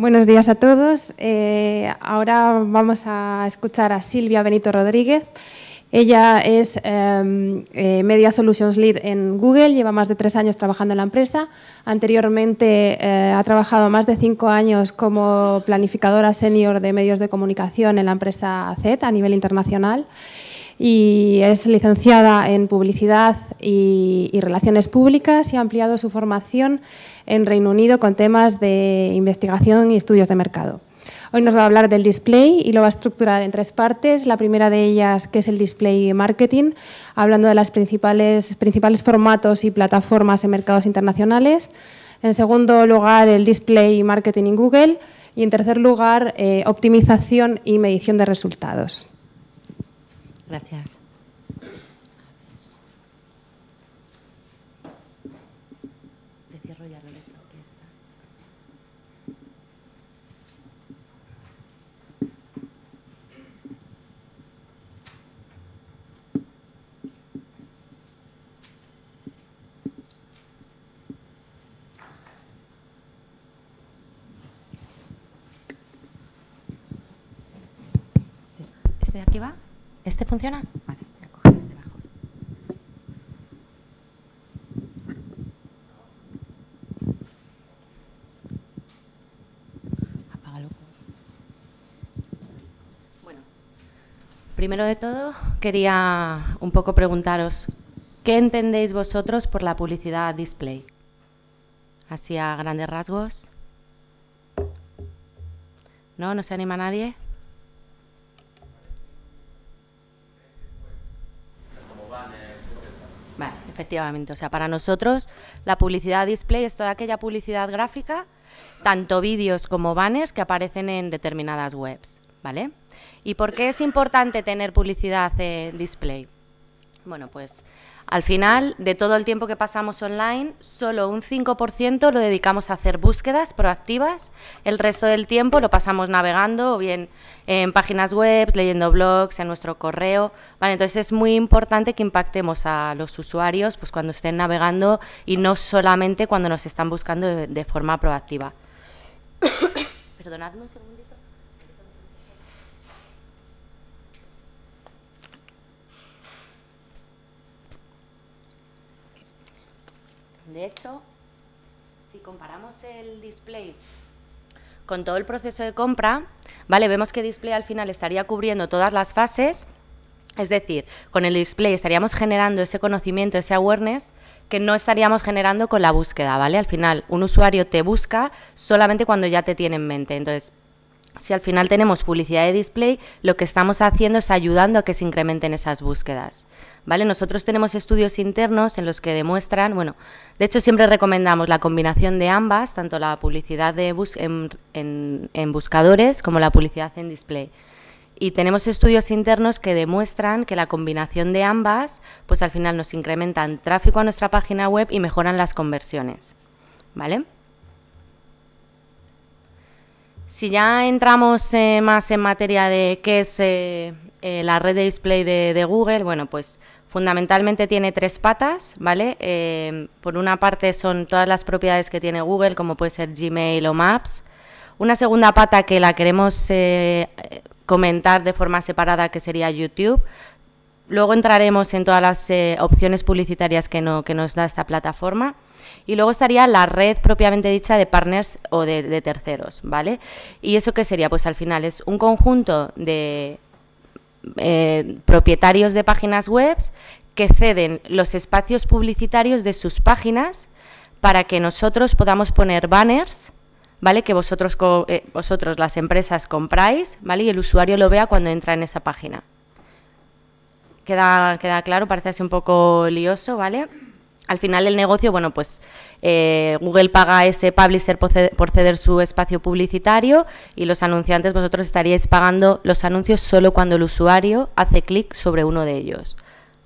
Buenos días a todos. Eh, ahora vamos a escuchar a Silvia Benito Rodríguez. Ella es em, eh, Media Solutions Lead en Google, lleva más de tres años trabajando en la empresa. Anteriormente eh, ha trabajado más de cinco años como planificadora senior de medios de comunicación en la empresa Z a nivel internacional y es licenciada en Publicidad y, Relaciones Públicas y ha ampliado su formación en Reino Unido con temas de investigación y estudios de mercado. Hoy nos va a hablar del display y lo va a estructurar en tres partes. La primera de ellas, que es el display marketing, hablando de los principales, formatos y plataformas en mercados internacionales. En segundo lugar, el display marketing en Google. Y en tercer lugar, eh, optimización y medición de resultados. Gracias. Te cierro ya la letra que está. Este, este de aquí va. ¿Este funciona? Vale, voy a coger este Apaga Apágalo. Bueno, primero de todo quería un poco preguntaros ¿qué entendéis vosotros por la publicidad display? Así a grandes rasgos. ¿No? ¿No se anima nadie? Efectivamente, o sea, para nosotros la publicidad display es toda aquella publicidad gráfica, tanto vídeos como banners que aparecen en determinadas webs, ¿vale? ¿Y por qué es importante tener publicidad eh, display? Bueno, pues al final, de todo el tiempo que pasamos online, solo un 5% lo dedicamos a hacer búsquedas proactivas. El resto del tiempo lo pasamos navegando o bien en páginas web, leyendo blogs, en nuestro correo. Vale, entonces es muy importante que impactemos a los usuarios pues, cuando estén navegando y no solamente cuando nos están buscando de, de forma proactiva. Perdonadme un segundo. De hecho, si comparamos el display con todo el proceso de compra, ¿vale? Vemos que display al final estaría cubriendo todas las fases, es decir, con el display estaríamos generando ese conocimiento, ese awareness que no estaríamos generando con la búsqueda, ¿vale? Al final, un usuario te busca solamente cuando ya te tiene en mente. Entonces, si al final tenemos publicidad de display, lo que estamos haciendo es ayudando a que se incrementen esas búsquedas. ¿Vale? Nosotros tenemos estudios internos en los que demuestran, bueno, de hecho siempre recomendamos la combinación de ambas, tanto la publicidad en, en buscadores como la publicidad en display. Y tenemos estudios internos que demuestran que la combinación de ambas, pues al final nos incrementan tráfico a nuestra página web y mejoran las conversiones. ¿Vale? Si ya entramos eh, más en materia de qué es eh, eh, la red de display de, Google, bueno, pues fundamentalmente tiene tres patas, ¿vale? por una parte son todas las propiedades que tiene Google, como puede ser Gmail o Maps. Una segunda pata que la queremos comentar de forma separada, que sería YouTube. Luego entraremos en todas las opciones publicitarias que nos da esta plataforma. Y luego estaría la red propiamente dicha de partners o de, terceros, ¿vale? ¿Y eso qué sería? Pues al final es un conjunto de eh, propietarios de páginas web que ceden los espacios publicitarios de sus páginas para que nosotros podamos poner banners, ¿vale? Que vosotros, eh, vosotros las empresas compráis, ¿vale? Y el usuario lo vea cuando entra en esa página. Queda, queda claro, parece así un poco lioso, ¿vale? al final del negocio, bueno, pues eh, Google paga a ese publisher por ceder su espacio publicitario y los anunciantes vosotros estaríais pagando los anuncios solo cuando el usuario hace clic sobre uno de ellos.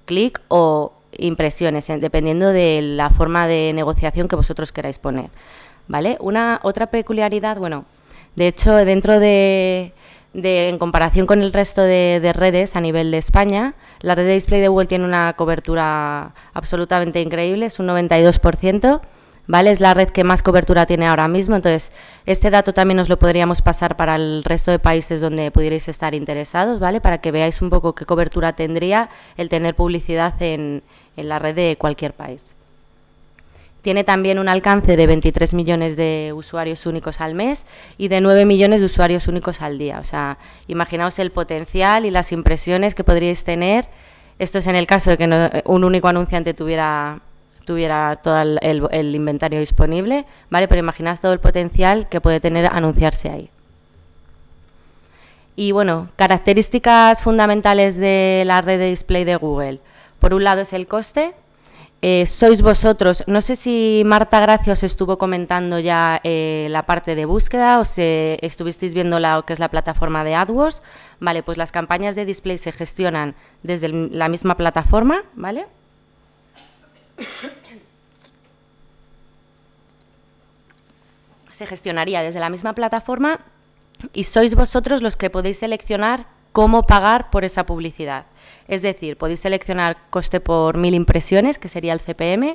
Clic o impresiones, dependiendo de la forma de negociación que vosotros queráis poner. ¿Vale? Una otra peculiaridad, bueno, de hecho, dentro de en comparación con el resto de, redes a nivel de España, la red de Display de Google tiene una cobertura absolutamente increíble, es un 92%, ¿vale? Es la red que más cobertura tiene ahora mismo, entonces este dato también os lo podríamos pasar para el resto de países donde pudierais estar interesados, ¿vale? Para que veáis un poco qué cobertura tendría el tener publicidad en la red de cualquier país. Tiene también un alcance de 23 millones de usuarios únicos al mes y de 9 millones de usuarios únicos al día. O sea, imaginaos el potencial y las impresiones que podríais tener. Esto es en el caso de que un único anunciante tuviera tuviera todo el, el, inventario disponible, ¿vale? Pero imaginaos todo el potencial que puede tener anunciarse ahí. Y bueno, características fundamentales de la red de display de Google. Por un lado es el coste, eh, sois vosotros. No sé si Marta Gracia os estuvo comentando ya eh, la parte de búsqueda, o si estuvisteis viendo la, que es la plataforma de AdWords. Vale, pues las campañas de display se gestionan desde la misma plataforma, ¿vale? Se gestionaría desde la misma plataforma y sois vosotros los que podéis seleccionar cómo pagar por esa publicidad. Es decir, podéis seleccionar coste por mil impresiones, que sería el CPM.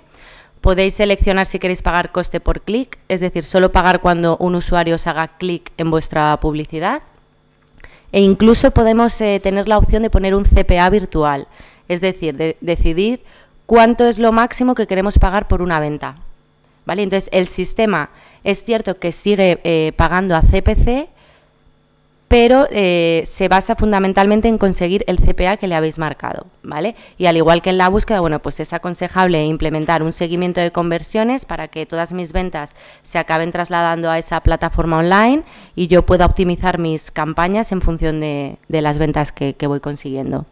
Podéis seleccionar si queréis pagar coste por clic, es decir, solo pagar cuando un usuario os haga clic en vuestra publicidad. E incluso podemos eh, tener la opción de poner un CPA virtual, es decir, decidir cuánto es lo máximo que queremos pagar por una venta. ¿Vale? Entonces, el sistema es cierto que sigue eh, pagando a CPC, pero eh, se basa fundamentalmente en conseguir el CPA que le habéis marcado, ¿vale? Y al igual que en la búsqueda, bueno, pues es aconsejable implementar un seguimiento de conversiones para que todas mis ventas se acaben trasladando a esa plataforma online y yo pueda optimizar mis campañas en función de, las ventas que, que voy consiguiendo.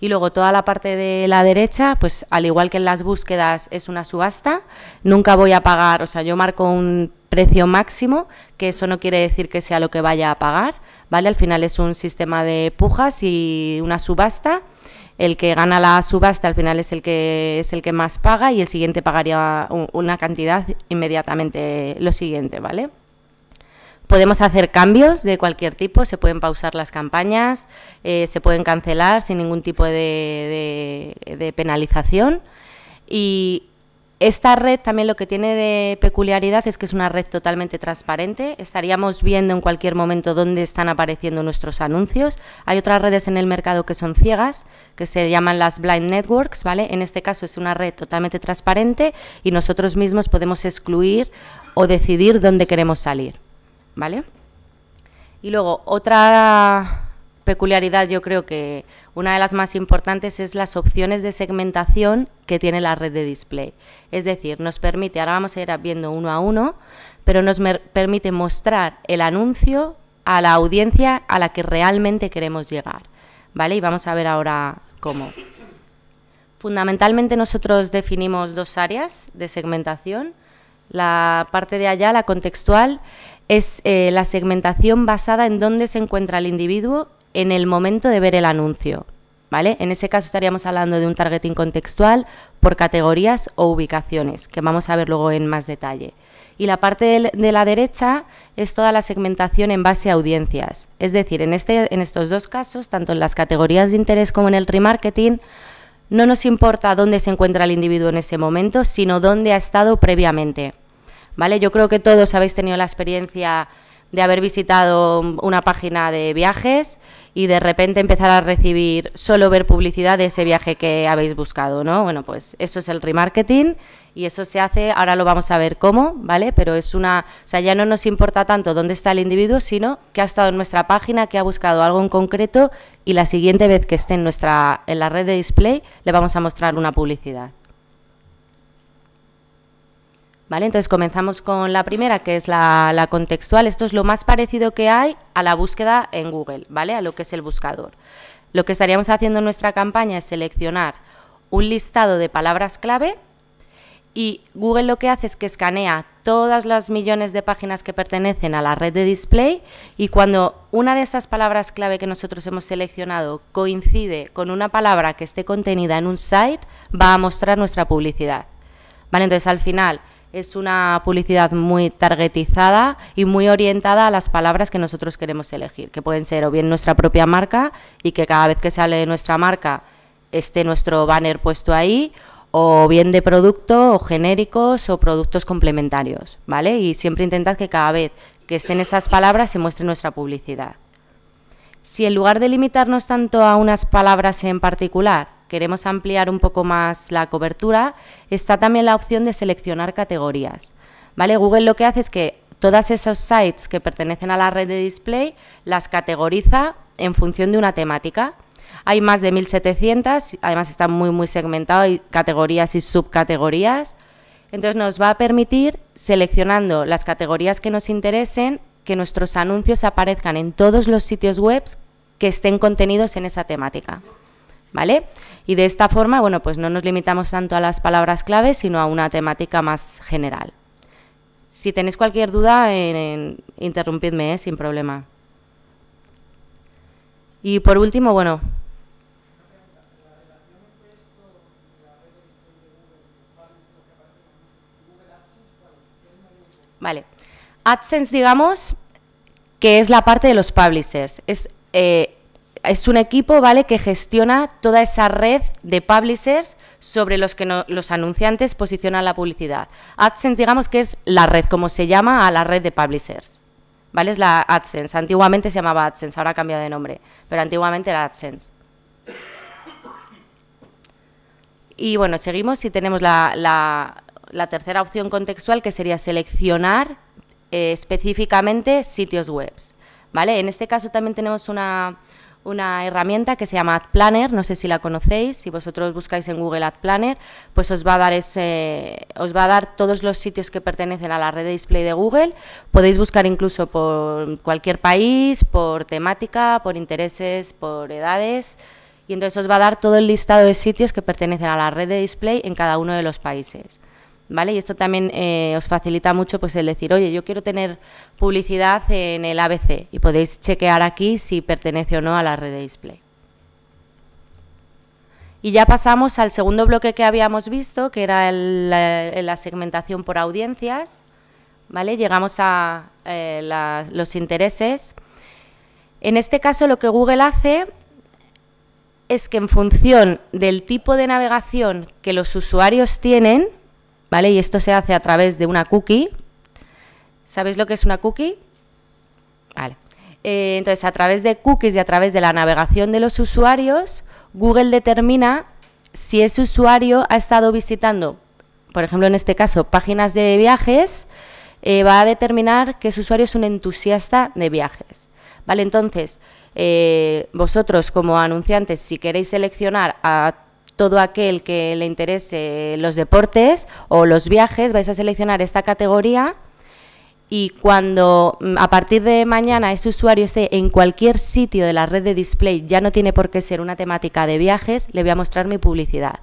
Y luego toda la parte de la derecha, pues al igual que en las búsquedas es una subasta, nunca voy a pagar, o sea, yo marco un precio máximo, que eso no quiere decir que sea lo que vaya a pagar, al final es un sistema de pujas y una subasta. El que gana la subasta al final es el que es el que más paga y el siguiente pagaría una cantidad inmediatamente lo siguiente, ¿vale? Podemos hacer cambios de cualquier tipo, se pueden pausar las campañas, eh, se pueden cancelar sin ningún tipo de, de penalización y esta red también lo que tiene de peculiaridad es que es una red totalmente transparente. Estaríamos viendo en cualquier momento dónde están apareciendo nuestros anuncios. Hay otras redes en el mercado que son ciegas, que se llaman las blind networks, ¿vale? En este caso es una red totalmente transparente y nosotros mismos podemos excluir o decidir dónde queremos salir, ¿vale? Y luego otra peculiaridad, yo creo que una de las más importantes es las opciones de segmentación que tiene la red de display. Es decir, nos permite, ahora vamos a ir viendo uno a uno, pero nos permite mostrar el anuncio a la audiencia a la que realmente queremos llegar. ¿Vale? Y vamos a ver ahora cómo. Fundamentalmente nosotros definimos dos áreas de segmentación. La parte de allá, la contextual, es eh, la segmentación basada en dónde se encuentra el individuo en el momento de ver el anuncio. ¿Vale? En ese caso estaríamos hablando de un targeting contextual por categorías o ubicaciones, que vamos a ver luego en más detalle. Y la parte de la derecha es toda la segmentación en base a audiencias. Es decir, en, este, en estos dos casos, tanto en las categorías de interés como en el remarketing, no nos importa dónde se encuentra el individuo en ese momento, sino dónde ha estado previamente. ¿Vale? Yo creo que todos habéis tenido la experiencia de haber visitado una página de viajes y de repente empezar a recibir, solo ver publicidad de ese viaje que habéis buscado, ¿no? Bueno, pues eso es el remarketing y eso se hace, ahora lo vamos a ver cómo, ¿vale? Pero es una, o sea, ya no nos importa tanto dónde está el individuo, sino que ha estado en nuestra página, que ha buscado algo en concreto y la siguiente vez que esté en nuestra en la red de display le vamos a mostrar una publicidad. Entonces comenzamos con la primera, que es la, contextual. Esto es lo más parecido que hay a la búsqueda en Google, ¿vale? A lo que es el buscador. Lo que estaríamos haciendo en nuestra campaña es seleccionar un listado de palabras clave y Google lo que hace es que escanea todas las millones de páginas que pertenecen a la red de display y cuando una de esas palabras clave que nosotros hemos seleccionado coincide con una palabra que esté contenida en un site, va a mostrar nuestra publicidad. ¿Vale? Entonces al final es una publicidad muy targetizada y muy orientada a las palabras que nosotros queremos elegir, que pueden ser o bien nuestra propia marca y que cada vez que sale de nuestra marca esté nuestro banner puesto ahí, o bien de producto o genéricos o productos complementarios, ¿vale? Y siempre intentad que cada vez que estén esas palabras se muestre nuestra publicidad. Si en lugar de limitarnos tanto a unas palabras en particular, queremos ampliar un poco más la cobertura, está también la opción de seleccionar categorías. ¿Vale? Google lo que hace es que todas esos sites que pertenecen a la red de display las categoriza en función de una temática. Hay más de 1.700, además está muy, muy segmentado, hay categorías y subcategorías. Entonces nos va a permitir, seleccionando las categorías que nos interesen, que nuestros anuncios aparezcan en todos los sitios web que estén contenidos en esa temática. ¿vale? Y de esta forma, bueno, pues no nos limitamos tanto a las palabras clave, sino a una temática más general. Si tenéis cualquier duda, interrumpidme, ¿eh? sin problema. Y por último, bueno... Vale. AdSense, digamos, que es la parte de los publishers. Es eh, es un equipo, ¿vale?, que gestiona toda esa red de publishers sobre los que los anunciantes posicionan la publicidad. AdSense, digamos que es la red, como se llama a la red de publishers. ¿Vale? Es la AdSense. Antiguamente se llamaba AdSense, ahora ha cambiado de nombre, pero antiguamente era AdSense. Y bueno, seguimos y tenemos la, tercera opción contextual, que sería seleccionar eh, específicamente sitios web. ¿Vale? En este caso también tenemos una una herramienta que se llama Ad Planner, no sé si la conocéis, si vosotros buscáis en Google Ad Planner, pues os va a dar ese, os va a dar todos los sitios que pertenecen a la red de display de Google. Podéis buscar incluso por cualquier país, por temática, por intereses, por edades y entonces os va a dar todo el listado de sitios que pertenecen a la red de display en cada uno de los países. Y esto también eh, os facilita mucho pues el decir, oye, yo quiero tener publicidad en el ABC y podéis chequear aquí si pertenece o no a la red de display. Y ya pasamos al segundo bloque que habíamos visto, que era la, segmentación por audiencias, Llegamos a eh, los intereses. En este caso lo que Google hace es que en función del tipo de navegación que los usuarios tienen, ¿vale? Y esto se hace a través de una cookie. ¿Sabéis lo que es una cookie? Vale. Eh, entonces, a través de cookies y a través de la navegación de los usuarios, Google determina si ese usuario ha estado visitando, por ejemplo, en este caso, páginas de viajes, eh, va a determinar que ese usuario es un entusiasta de viajes. ¿Vale? Entonces, eh, vosotros como anunciantes, si queréis seleccionar a todo aquel que le interese los deportes o los viajes, vais a seleccionar esta categoría y cuando mm, a partir de mañana ese usuario esté en cualquier sitio de la red de display, ya no tiene por qué ser una temática de viajes, le voy a mostrar mi publicidad.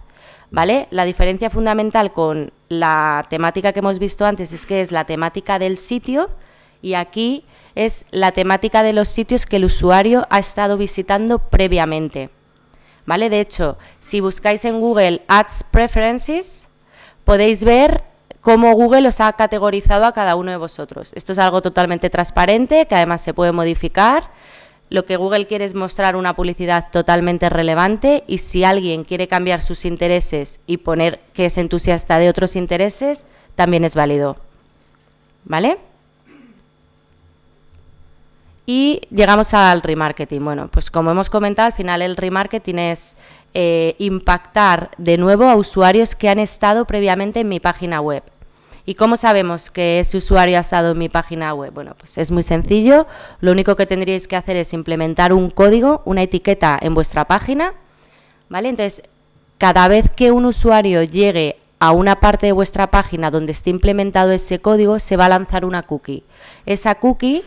¿Vale? La diferencia fundamental con la temática que hemos visto antes es que es la temática del sitio y aquí es la temática de los sitios que el usuario ha estado visitando previamente. ¿vale? De hecho, si buscáis en Google Ads Preferences, podéis ver cómo Google os ha categorizado a cada uno de vosotros. Esto es algo totalmente transparente, que además se puede modificar. Lo que Google quiere es mostrar una publicidad totalmente relevante y si alguien quiere cambiar sus intereses y poner que es entusiasta de otros intereses, también es válido. ¿Vale? Y llegamos al remarketing. Bueno, pues como hemos comentado, al final el remarketing es eh, impactar de nuevo a usuarios que han estado previamente en mi página web. ¿Y cómo sabemos que ese usuario ha estado en mi página web? Bueno, pues es muy sencillo. Lo único que tendríais que hacer es implementar un código, una etiqueta en vuestra página. ¿Vale? Entonces, cada vez que un usuario llegue a una parte de vuestra página donde esté implementado ese código, se va a lanzar una cookie. Esa cookie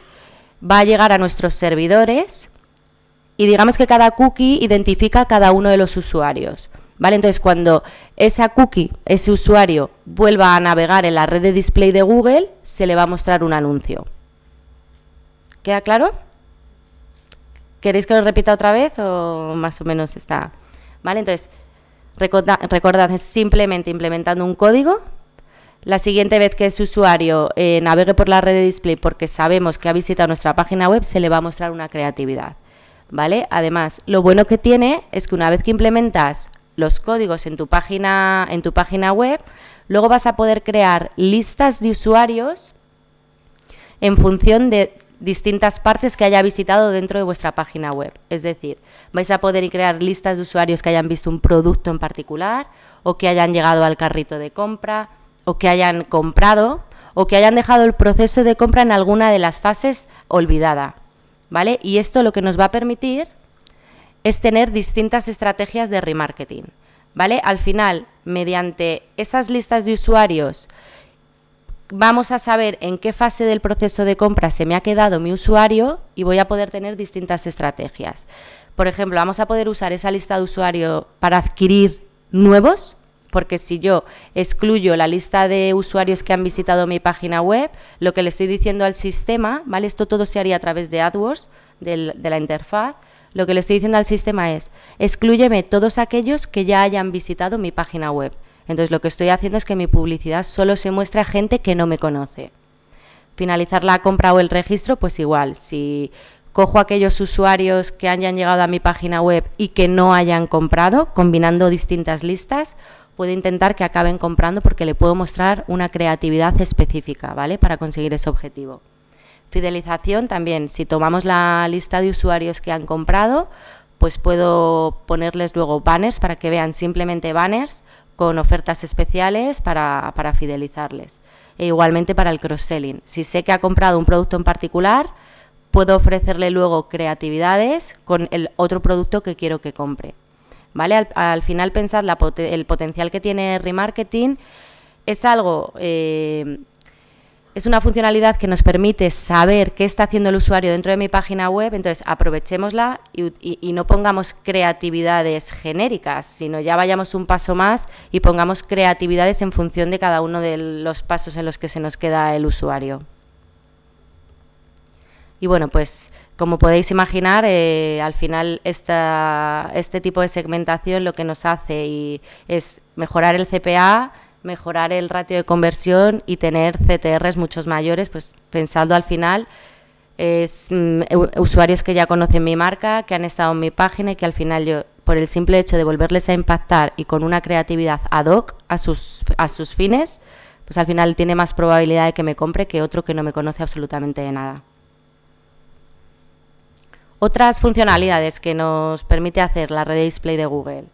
va a llegar a nuestros servidores y digamos que cada cookie identifica a cada uno de los usuarios. ¿Vale? Entonces, cuando esa cookie, ese usuario, vuelva a navegar en la red de display de Google, se le va a mostrar un anuncio. ¿Queda claro? ¿Queréis que lo repita otra vez o más o menos está? ¿Vale? Entonces, recordad es simplemente implementando un código la siguiente vez que ese usuario eh, navegue por la red de display porque sabemos que ha visitado nuestra página web, se le va a mostrar una creatividad. ¿Vale? Además, lo bueno que tiene es que una vez que implementas los códigos en tu página, en tu página web, luego vas a poder crear listas de usuarios en función de distintas partes que haya visitado dentro de vuestra página web. Es decir, vais a poder crear listas de usuarios que hayan visto un producto en particular o que hayan llegado al carrito de compra, o que hayan comprado o que hayan dejado el proceso de compra en alguna de las fases olvidada. ¿Vale? Y esto lo que nos va a permitir es tener distintas estrategias de remarketing. ¿Vale? Al final, mediante esas listas de usuarios, vamos a saber en qué fase del proceso de compra se me ha quedado mi usuario y voy a poder tener distintas estrategias. Por ejemplo, vamos a poder usar esa lista de usuario para adquirir nuevos porque si yo excluyo la lista de usuarios que han visitado mi página web, lo que le estoy diciendo al sistema, ¿vale? Esto todo se haría a través de AdWords, de la interfaz. Lo que le estoy diciendo al sistema es, excluyeme todos aquellos que ya hayan visitado mi página web. Entonces lo que estoy haciendo es que mi publicidad solo se muestra a gente que no me conoce. Finalizar la compra o el registro, pues igual. Si cojo aquellos usuarios que hayan llegado a mi página web y que no hayan comprado, combinando distintas listas, puedo intentar que acaben comprando porque le puedo mostrar una creatividad específica, ¿vale? Para conseguir ese objetivo. Fidelización también, si tomamos la lista de usuarios que han comprado, pues puedo ponerles luego banners para que vean simplemente banners con ofertas especiales para, para fidelizarles. E igualmente para el cross-selling. Si sé que ha comprado un producto en particular, puedo ofrecerle luego creatividades con el otro producto que quiero que compre. Al, final pensad el potencial que tiene remarketing es algo... Eh, es una funcionalidad que nos permite saber qué está haciendo el usuario dentro de mi página web, entonces aprovechémosla y, no pongamos creatividades genéricas, sino ya vayamos un paso más y pongamos creatividades en función de cada uno de los pasos en los que se nos queda el usuario. Y bueno, pues como podéis imaginar, eh, al final este tipo de segmentación lo que nos hace es mejorar el CPA, mejorar el ratio de conversión y tener CTRs muchos mayores, pues pensando al final es mm, usuarios que ya conocen mi marca, que han estado en mi página y que al final yo por el simple hecho de volverles a impactar y con una creatividad ad hoc a sus, a sus fines, pues al final tiene más probabilidad de que me compre que otro que no me conoce absolutamente de nada. Otras funcionalidades que nos permite hacer la red display de Google.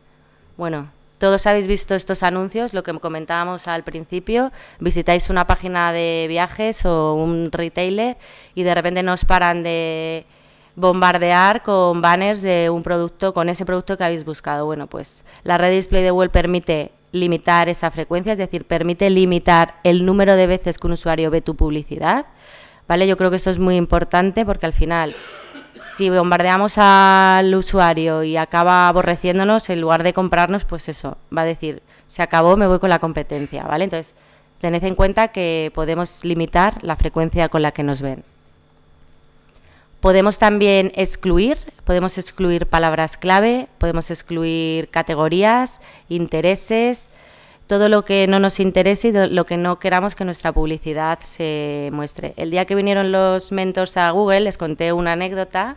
Bueno, todos habéis visto estos anuncios, lo que comentábamos al principio. Visitáis una página de viajes o un retailer y de repente nos paran de bombardear con banners de un producto, con ese producto que habéis buscado. Bueno, pues la red display de Google permite limitar esa frecuencia, es decir, permite limitar el número de veces que un usuario ve tu publicidad. ¿Vale? Yo creo que esto es muy importante porque al final si bombardeamos al usuario y acaba aborreciéndonos, en lugar de comprarnos, pues eso, va a decir, se acabó, me voy con la competencia, ¿vale? Entonces, tened en cuenta que podemos limitar la frecuencia con la que nos ven. Podemos también excluir, podemos excluir palabras clave, podemos excluir categorías, intereses, todo lo que no nos interese y lo que no queramos que nuestra publicidad se muestre. El día que vinieron los mentors a Google les conté una anécdota,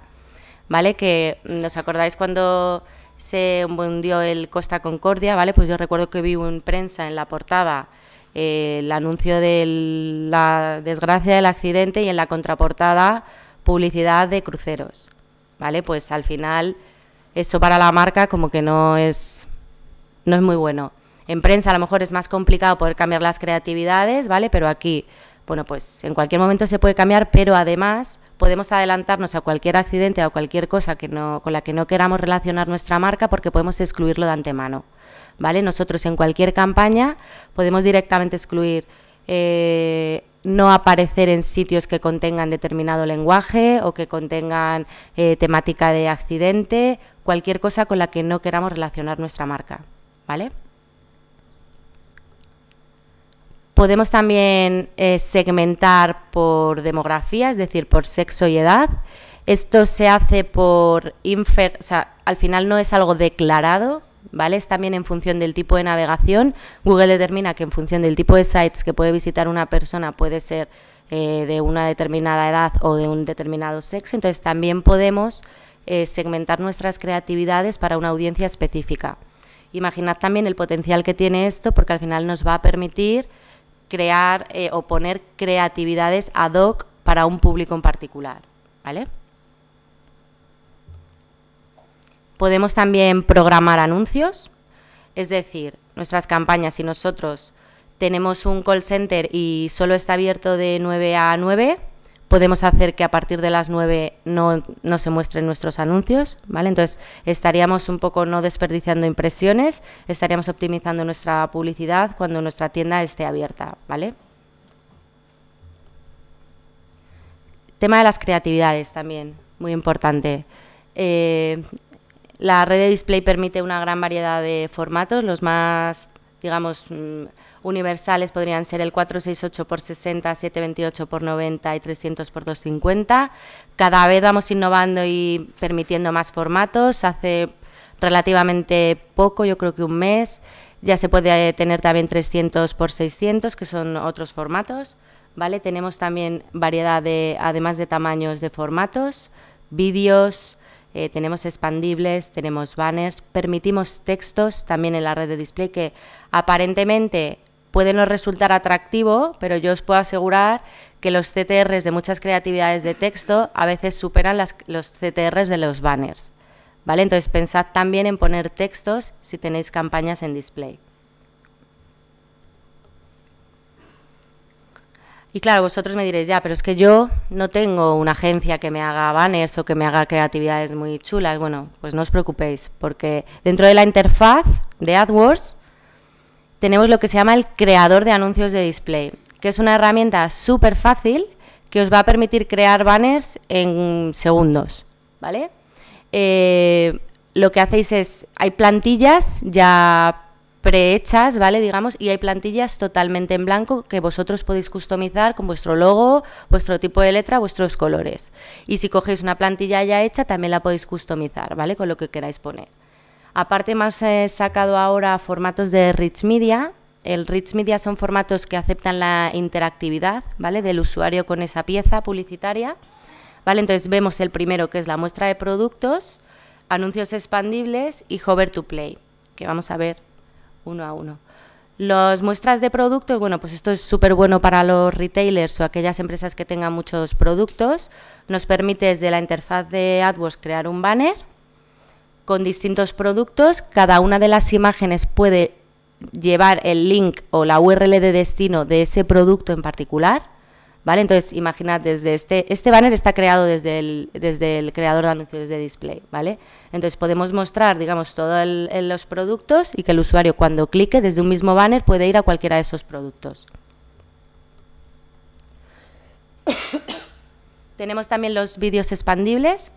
¿vale? Que nos mm, acordáis cuando se hundió el Costa Concordia, ¿vale? Pues yo recuerdo que vi en prensa en la portada eh, el anuncio de la desgracia del accidente y en la contraportada publicidad de cruceros, ¿vale? Pues al final eso para la marca como que no es no es muy bueno. En prensa a lo mejor es más complicado poder cambiar las creatividades, ¿vale? Pero aquí, bueno, pues en cualquier momento se puede cambiar, pero además podemos adelantarnos a cualquier accidente o cualquier cosa que con la que no queramos relacionar nuestra marca porque podemos excluirlo de antemano, ¿vale? Nosotros en cualquier campaña podemos directamente excluir... Eh, no aparecer en sitios que contengan determinado lenguaje o que contengan eh, temática de accidente, cualquier cosa con la que no queramos relacionar nuestra marca, ¿vale? Podemos también eh, segmentar por demografía, es decir, por sexo y edad. Esto se hace por infer, o sea, al final no es algo declarado, ¿vale? Es también en función del tipo de navegación. Google determina que en función del tipo de sites que puede visitar una persona puede ser eh, de una determinada edad o de un determinado sexo. Entonces también podemos eh, segmentar nuestras creatividades para una audiencia específica. Imaginad también el potencial que tiene esto porque al final nos va a permitir crear eh, o poner creatividades ad hoc para un público en particular, ¿vale? Podemos también programar anuncios, es decir, nuestras campañas, si nosotros tenemos un call center y solo está abierto de 9 a 9, podemos hacer que a partir de las 9 no, se muestren nuestros anuncios, ¿vale? Entonces estaríamos un poco no desperdiciando impresiones, estaríamos optimizando nuestra publicidad cuando nuestra tienda esté abierta, ¿vale? Tema de las creatividades también, muy importante. Eh, la red de display permite una gran variedad de formatos, los más, digamos, mm, universales podrían ser el 468 por 60, 728 por 90 y 300 por 250. Cada vez vamos innovando y permitiendo más formatos. Hace relativamente poco, yo creo que un mes, ya se puede eh, tener también 300 por 600, que son otros formatos. ¿Vale? Tenemos también variedad de, además de tamaños de formatos, vídeos, eh, tenemos expandibles, tenemos banners, permitimos textos también en la red de display que aparentemente puede no resultar atractivo, pero yo os puedo asegurar que los CTRs de muchas creatividades de texto a veces superan las, los CTRs de los banners. ¿vale? Entonces pensad también en poner textos si tenéis campañas en display. Y claro, vosotros me diréis, ya, pero es que yo no tengo una agencia que me haga banners o que me haga creatividades muy chulas. Bueno, pues no os preocupéis, porque dentro de la interfaz de AdWords tenemos lo que se llama el creador de anuncios de display, que es una herramienta súper fácil que os va a permitir crear banners en segundos, ¿vale? Eh, lo que hacéis es, hay plantillas ya prehechas, ¿vale? Digamos, y hay plantillas totalmente en blanco que vosotros podéis customizar con vuestro logo, vuestro tipo de letra, vuestros colores. Y si cogéis una plantilla ya hecha, también la podéis customizar, ¿vale? Con lo que queráis poner. Aparte, más eh, sacado ahora formatos de Rich Media. El Rich Media son formatos que aceptan la interactividad ¿vale? del usuario con esa pieza publicitaria. ¿vale? Entonces vemos el primero que es la muestra de productos, anuncios expandibles y hover to play, que vamos a ver uno a uno. Las muestras de productos, bueno, pues esto es súper bueno para los retailers o aquellas empresas que tengan muchos productos. Nos permite desde la interfaz de AdWords crear un banner con distintos productos. Cada una de las imágenes puede llevar el link o la URL de destino de ese producto en particular. ¿Vale? Entonces, imaginad, desde este, este banner está creado desde el, desde el creador de anuncios de display, ¿vale? Entonces, podemos mostrar, digamos, todos los productos y que el usuario cuando clique desde un mismo banner puede ir a cualquiera de esos productos. Tenemos también los vídeos expandibles,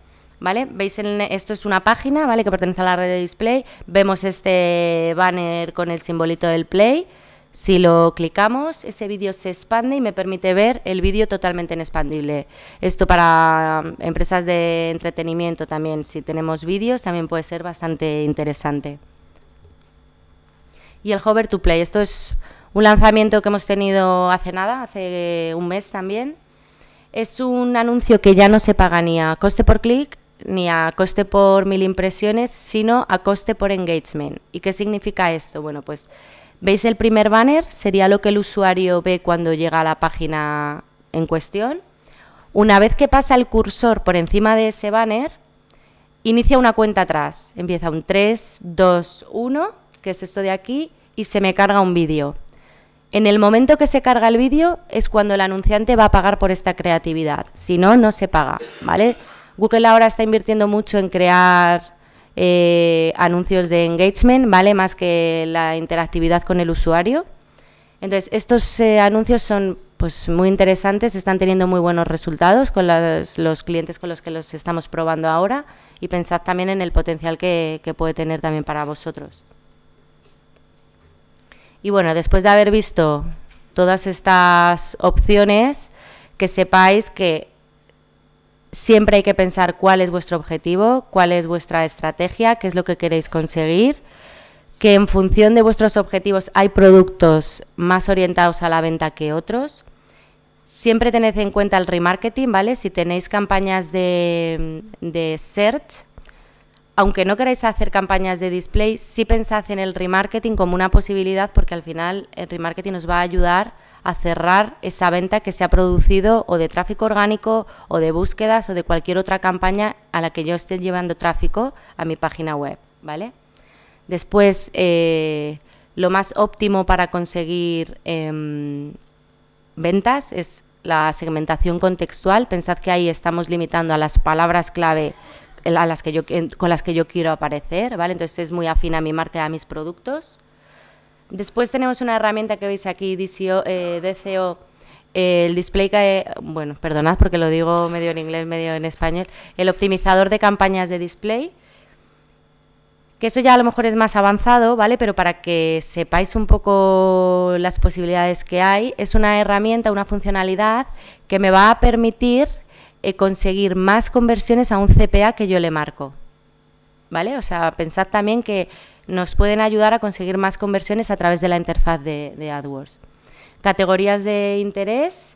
Veis, en, esto es una página, ¿vale? Que pertenece a la red de display. Vemos este banner con el simbolito del play. Si lo clicamos, ese vídeo se expande y me permite ver el vídeo totalmente inexpandible. Esto para mm, empresas de entretenimiento también, si tenemos vídeos, también puede ser bastante interesante. Y el Hover to Play, esto es un lanzamiento que hemos tenido hace nada, hace un mes también. Es un anuncio que ya no se paga ni a coste por clic ni a coste por mil impresiones, sino a coste por engagement. ¿Y qué significa esto? Bueno, pues veis el primer banner, sería lo que el usuario ve cuando llega a la página en cuestión. Una vez que pasa el cursor por encima de ese banner, inicia una cuenta atrás. Empieza un 3, 2, 1, que es esto de aquí, y se me carga un vídeo. En el momento que se carga el vídeo es cuando el anunciante va a pagar por esta creatividad. Si no, no se paga, ¿vale? Google ahora está invirtiendo mucho en crear eh, anuncios de engagement, ¿vale? Más que la interactividad con el usuario. Entonces, estos eh, anuncios son pues muy interesantes, están teniendo muy buenos resultados con los, clientes con los que los estamos probando ahora y pensad también en el potencial que, que puede tener también para vosotros. Y bueno, después de haber visto todas estas opciones, que sepáis que siempre hay que pensar cuál es vuestro objetivo, cuál es vuestra estrategia, qué es lo que queréis conseguir, que en función de vuestros objetivos hay productos más orientados a la venta que otros. Siempre tened en cuenta el remarketing, ¿vale? Si tenéis campañas de, de search, aunque no queráis hacer campañas de display, sí pensad en el remarketing como una posibilidad porque al final el remarketing os va a ayudar a cerrar esa venta que se ha producido o de tráfico orgánico o de búsquedas o de cualquier otra campaña a la que yo esté llevando tráfico a mi página web, ¿vale? Después, eh, lo más óptimo para conseguir em, ventas es la segmentación contextual. Pensad que ahí estamos limitando a las palabras clave a las que yo, con las que yo quiero aparecer, ¿vale? Entonces es muy afín a mi marca y a mis productos. Después tenemos una herramienta que veis aquí, DCO, eh, eh, el display que, bueno, perdonad porque lo digo medio en inglés, medio en español, el optimizador de campañas de display, que eso ya a lo mejor es más avanzado, ¿vale? Pero para que sepáis un poco las posibilidades que hay, es una herramienta, una funcionalidad que me va a permitir eh, conseguir más conversiones a un CPA que yo le marco. ¿Vale? O sea, pensad también que nos pueden ayudar a conseguir más conversiones a través de la interfaz de, AdWords. Categorías de interés,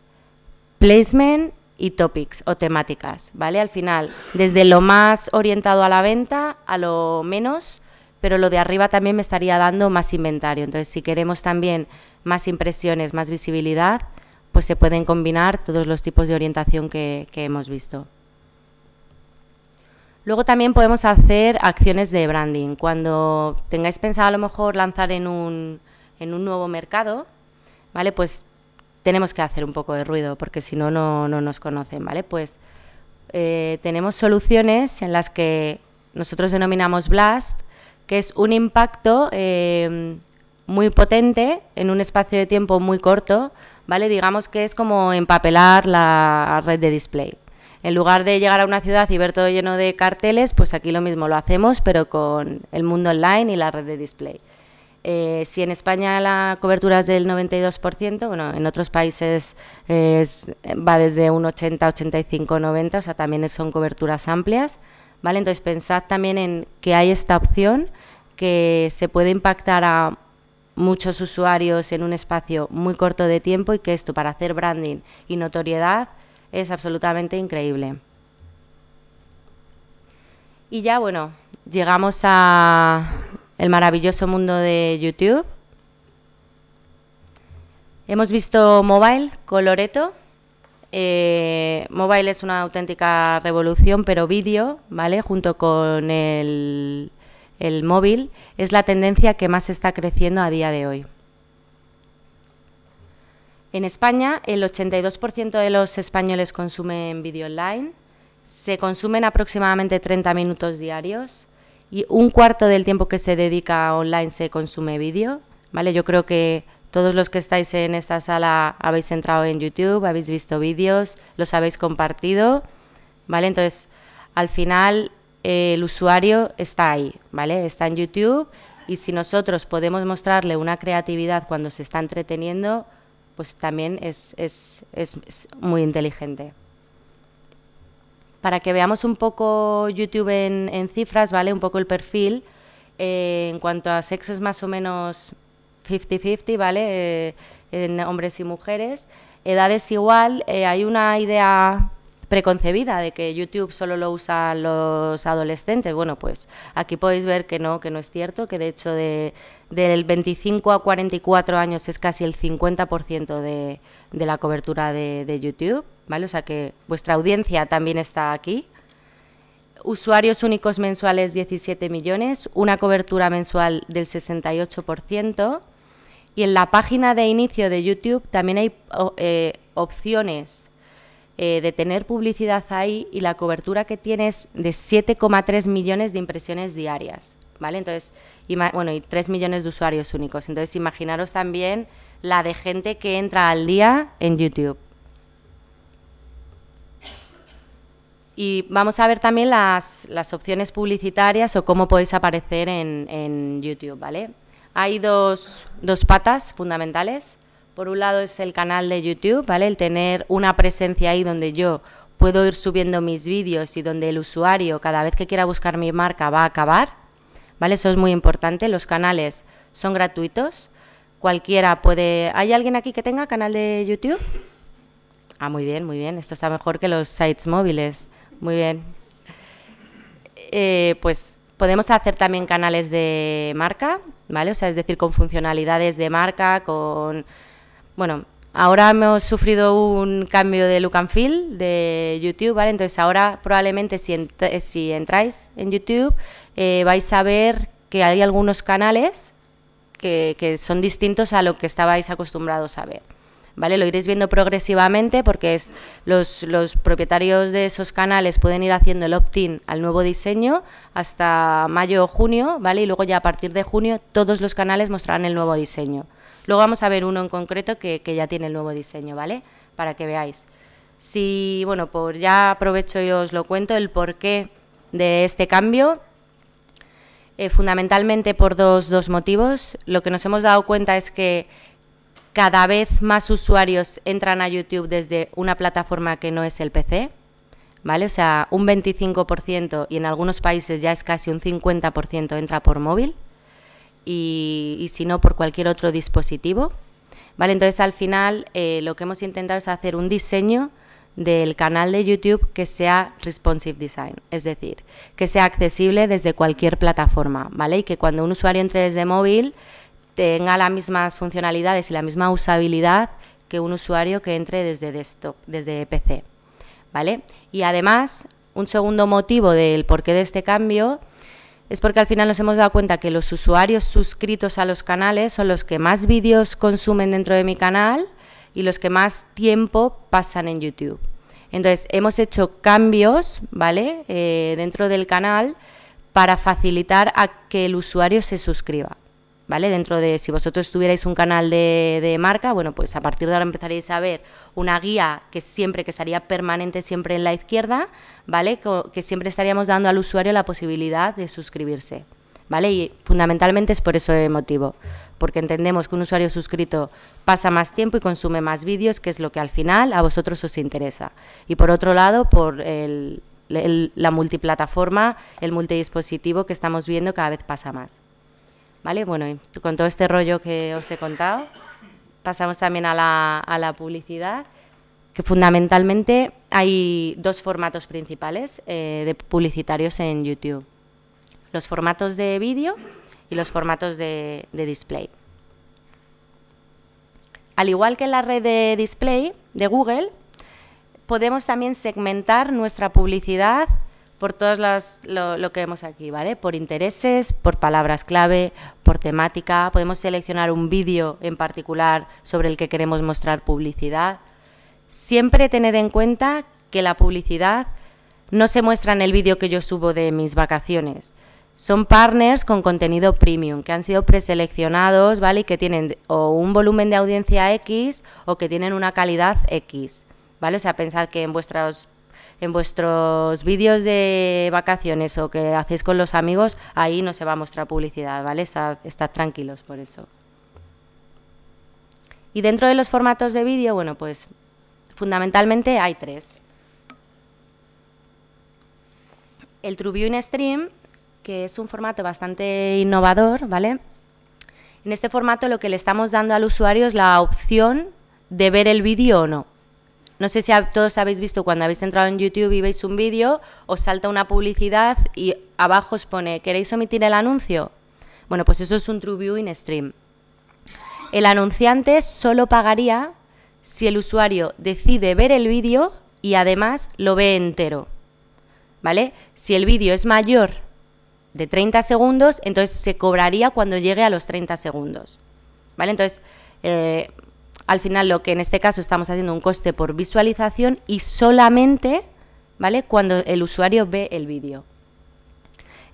placement y topics o temáticas, ¿vale? Al final, desde lo más orientado a la venta a lo menos, pero lo de arriba también me estaría dando más inventario. Entonces, si queremos también más impresiones, más visibilidad, pues se pueden combinar todos los tipos de orientación que hemos visto. Luego también podemos hacer acciones de branding. Cuando tengáis pensado a lo mejor lanzar en un, nuevo mercado, ¿vale? Pues tenemos que hacer un poco de ruido porque si no, no, nos conocen, ¿vale? Pues eh, tenemos soluciones en las que nosotros denominamos Blast, que es un impacto eh, muy potente en un espacio de tiempo muy corto, ¿vale? Digamos que es como empapelar la red de display. En lugar de llegar a una ciudad y ver todo lleno de carteles, pues aquí lo mismo lo hacemos, pero con el mundo online y la red de display. Eh, si en España la cobertura es del 92%, bueno, en otros países va desde un 80, 85, 90, o sea, también son coberturas amplias, ¿vale? Entonces pensad también en que hay esta opción que se puede impactar a muchos usuarios en un espacio muy corto de tiempo y que esto para hacer branding y notoriedad es absolutamente increíble. Y ya bueno, llegamos a el maravilloso mundo de YouTube. Hemos visto Mobile, Coloreto. Eh, mobile es una auténtica revolución, pero vídeo, ¿vale? Junto con el móvil, es la tendencia que más está creciendo a día de hoy. En España, el 82% de los españoles consumen vídeo online, se consumen aproximadamente 30 minutos diarios y un cuarto del tiempo que se dedica online se consume vídeo. ¿vale? Yo creo que todos los que estáis en esta sala habéis entrado en YouTube, habéis visto vídeos, los habéis compartido, ¿vale? Entonces, al final el usuario está ahí, ¿vale? Está en YouTube y si nosotros podemos mostrarle una creatividad cuando se está entreteniendo, pues también es, es, muy inteligente. Para que veamos un poco YouTube en, cifras, ¿vale? Un poco el perfil. Eh, en cuanto a sexo es más o menos 50-50, ¿vale? Eh, en hombres y mujeres. Edades igual. Eh, hay una idea preconcebida de que YouTube solo lo usan los adolescentes. Bueno, pues aquí podéis ver que no, que no es cierto, que de hecho de, del 25 a 44 años es casi el 50% de, de, la cobertura de, YouTube, ¿vale? O sea que vuestra audiencia también está aquí. Usuarios únicos mensuales 17 millones, una cobertura mensual del 68%. Y en la página de inicio de YouTube también hay eh, opciones eh, de tener publicidad ahí y la cobertura que tienes de 7,3 millones de impresiones diarias, ¿vale? Entonces, bueno, y 3 millones de usuarios únicos. Entonces, imaginaros también la de gente que entra al día en YouTube. Y vamos a ver también las, opciones publicitarias o cómo podéis aparecer en, en YouTube, ¿vale? Hay dos, dos patas fundamentales. Por un lado es el canal de YouTube, ¿vale? El tener una presencia ahí donde yo puedo ir subiendo mis vídeos y donde el usuario cada vez que quiera buscar mi marca va a acabar, ¿vale? Eso es muy importante. Los canales son gratuitos. Cualquiera puede... ¿Hay alguien aquí que tenga canal de YouTube? Ah, muy bien, muy bien. Esto está mejor que los sites móviles. Muy bien. Eh, pues podemos hacer también canales de marca, ¿vale? O sea, es decir, con funcionalidades de marca, con bueno, ahora hemos sufrido un cambio de look and feel de YouTube, ¿vale? Entonces ahora probablemente si, eh, entráis en YouTube eh, vais a ver que hay algunos canales que, son distintos a lo que estabais acostumbrados a ver. ¿Vale? Lo iréis viendo progresivamente porque es, los, los, propietarios de esos canales pueden ir haciendo el opt-in al nuevo diseño hasta mayo o junio, ¿vale? Y luego ya a partir de junio todos los canales mostrarán el nuevo diseño. Luego vamos a ver uno en concreto que, ya tiene el nuevo diseño, ¿vale? Para que veáis. Si, bueno, por, ya aprovecho y os lo cuento el porqué de este cambio. Eh, fundamentalmente por dos, dos motivos. Lo que nos hemos dado cuenta es que cada vez más usuarios entran a YouTube desde una plataforma que no es el PC, ¿vale? O sea, un 25% y en algunos países ya es casi un 50% entra por móvil y, si no por cualquier otro dispositivo. ¿Vale? Entonces al final eh, lo que hemos intentado es hacer un diseño del canal de YouTube que sea responsive design, es decir, que sea accesible desde cualquier plataforma, ¿vale? Y que cuando un usuario entre desde móvil tenga las mismas funcionalidades y la misma usabilidad que un usuario que entre desde desktop, desde PC, ¿vale? Y además, un segundo motivo del porqué de este cambio es porque al final nos hemos dado cuenta que los usuarios suscritos a los canales son los que más vídeos consumen dentro de mi canal y los que más tiempo pasan en YouTube. Entonces, hemos hecho cambios, ¿vale? Eh, dentro del canal para facilitar a que el usuario se suscriba. ¿vale? Dentro de, si vosotros tuvierais un canal de, marca, bueno, pues a partir de ahora empezaréis a ver una guía que siempre, que estaría permanente siempre en la izquierda, ¿vale? Que, siempre estaríamos dando al usuario la posibilidad de suscribirse, ¿vale? Y fundamentalmente es por ese motivo, porque entendemos que un usuario suscrito pasa más tiempo y consume más vídeos, que es lo que al final a vosotros os interesa. Y por otro lado, por la multiplataforma, el multidispositivo que estamos viendo cada vez pasa más. Bueno, y con todo este rollo que os he contado, pasamos también a la, publicidad, que fundamentalmente hay dos formatos principales eh, de publicitarios en YouTube. Los formatos de vídeo y los formatos de, de display. Al igual que en la red de display de Google, podemos también segmentar nuestra publicidad por todo lo, lo, que vemos aquí, ¿vale? Por intereses, por palabras clave, por temática, podemos seleccionar un vídeo en particular sobre el que queremos mostrar publicidad. Siempre tened en cuenta que la publicidad no se muestra en el vídeo que yo subo de mis vacaciones. Son partners con contenido premium que han sido preseleccionados, ¿vale? Y que tienen o un volumen de audiencia X o que tienen una calidad X, ¿vale? O sea, pensad que en vuestros en vuestros vídeos de vacaciones o que hacéis con los amigos, ahí no se va a mostrar publicidad, ¿vale? Estad, tranquilos por eso. Y dentro de los formatos de vídeo, bueno, pues fundamentalmente hay tres. El TrueView Stream, que es un formato bastante innovador, ¿vale? En este formato lo que le estamos dando al usuario es la opción de ver el vídeo o no no sé si todos habéis visto cuando habéis entrado en YouTube y veis un vídeo, os salta una publicidad y abajo os pone, ¿queréis omitir el anuncio? Bueno, pues eso es un True View in Stream. El anunciante solo pagaría si el usuario decide ver el vídeo y además lo ve entero. ¿Vale? Si el vídeo es mayor de 30 segundos, entonces se cobraría cuando llegue a los 30 segundos. ¿Vale? Entonces, eh, al final lo que en este caso estamos haciendo un coste por visualización y solamente, ¿vale? Cuando el usuario ve el vídeo.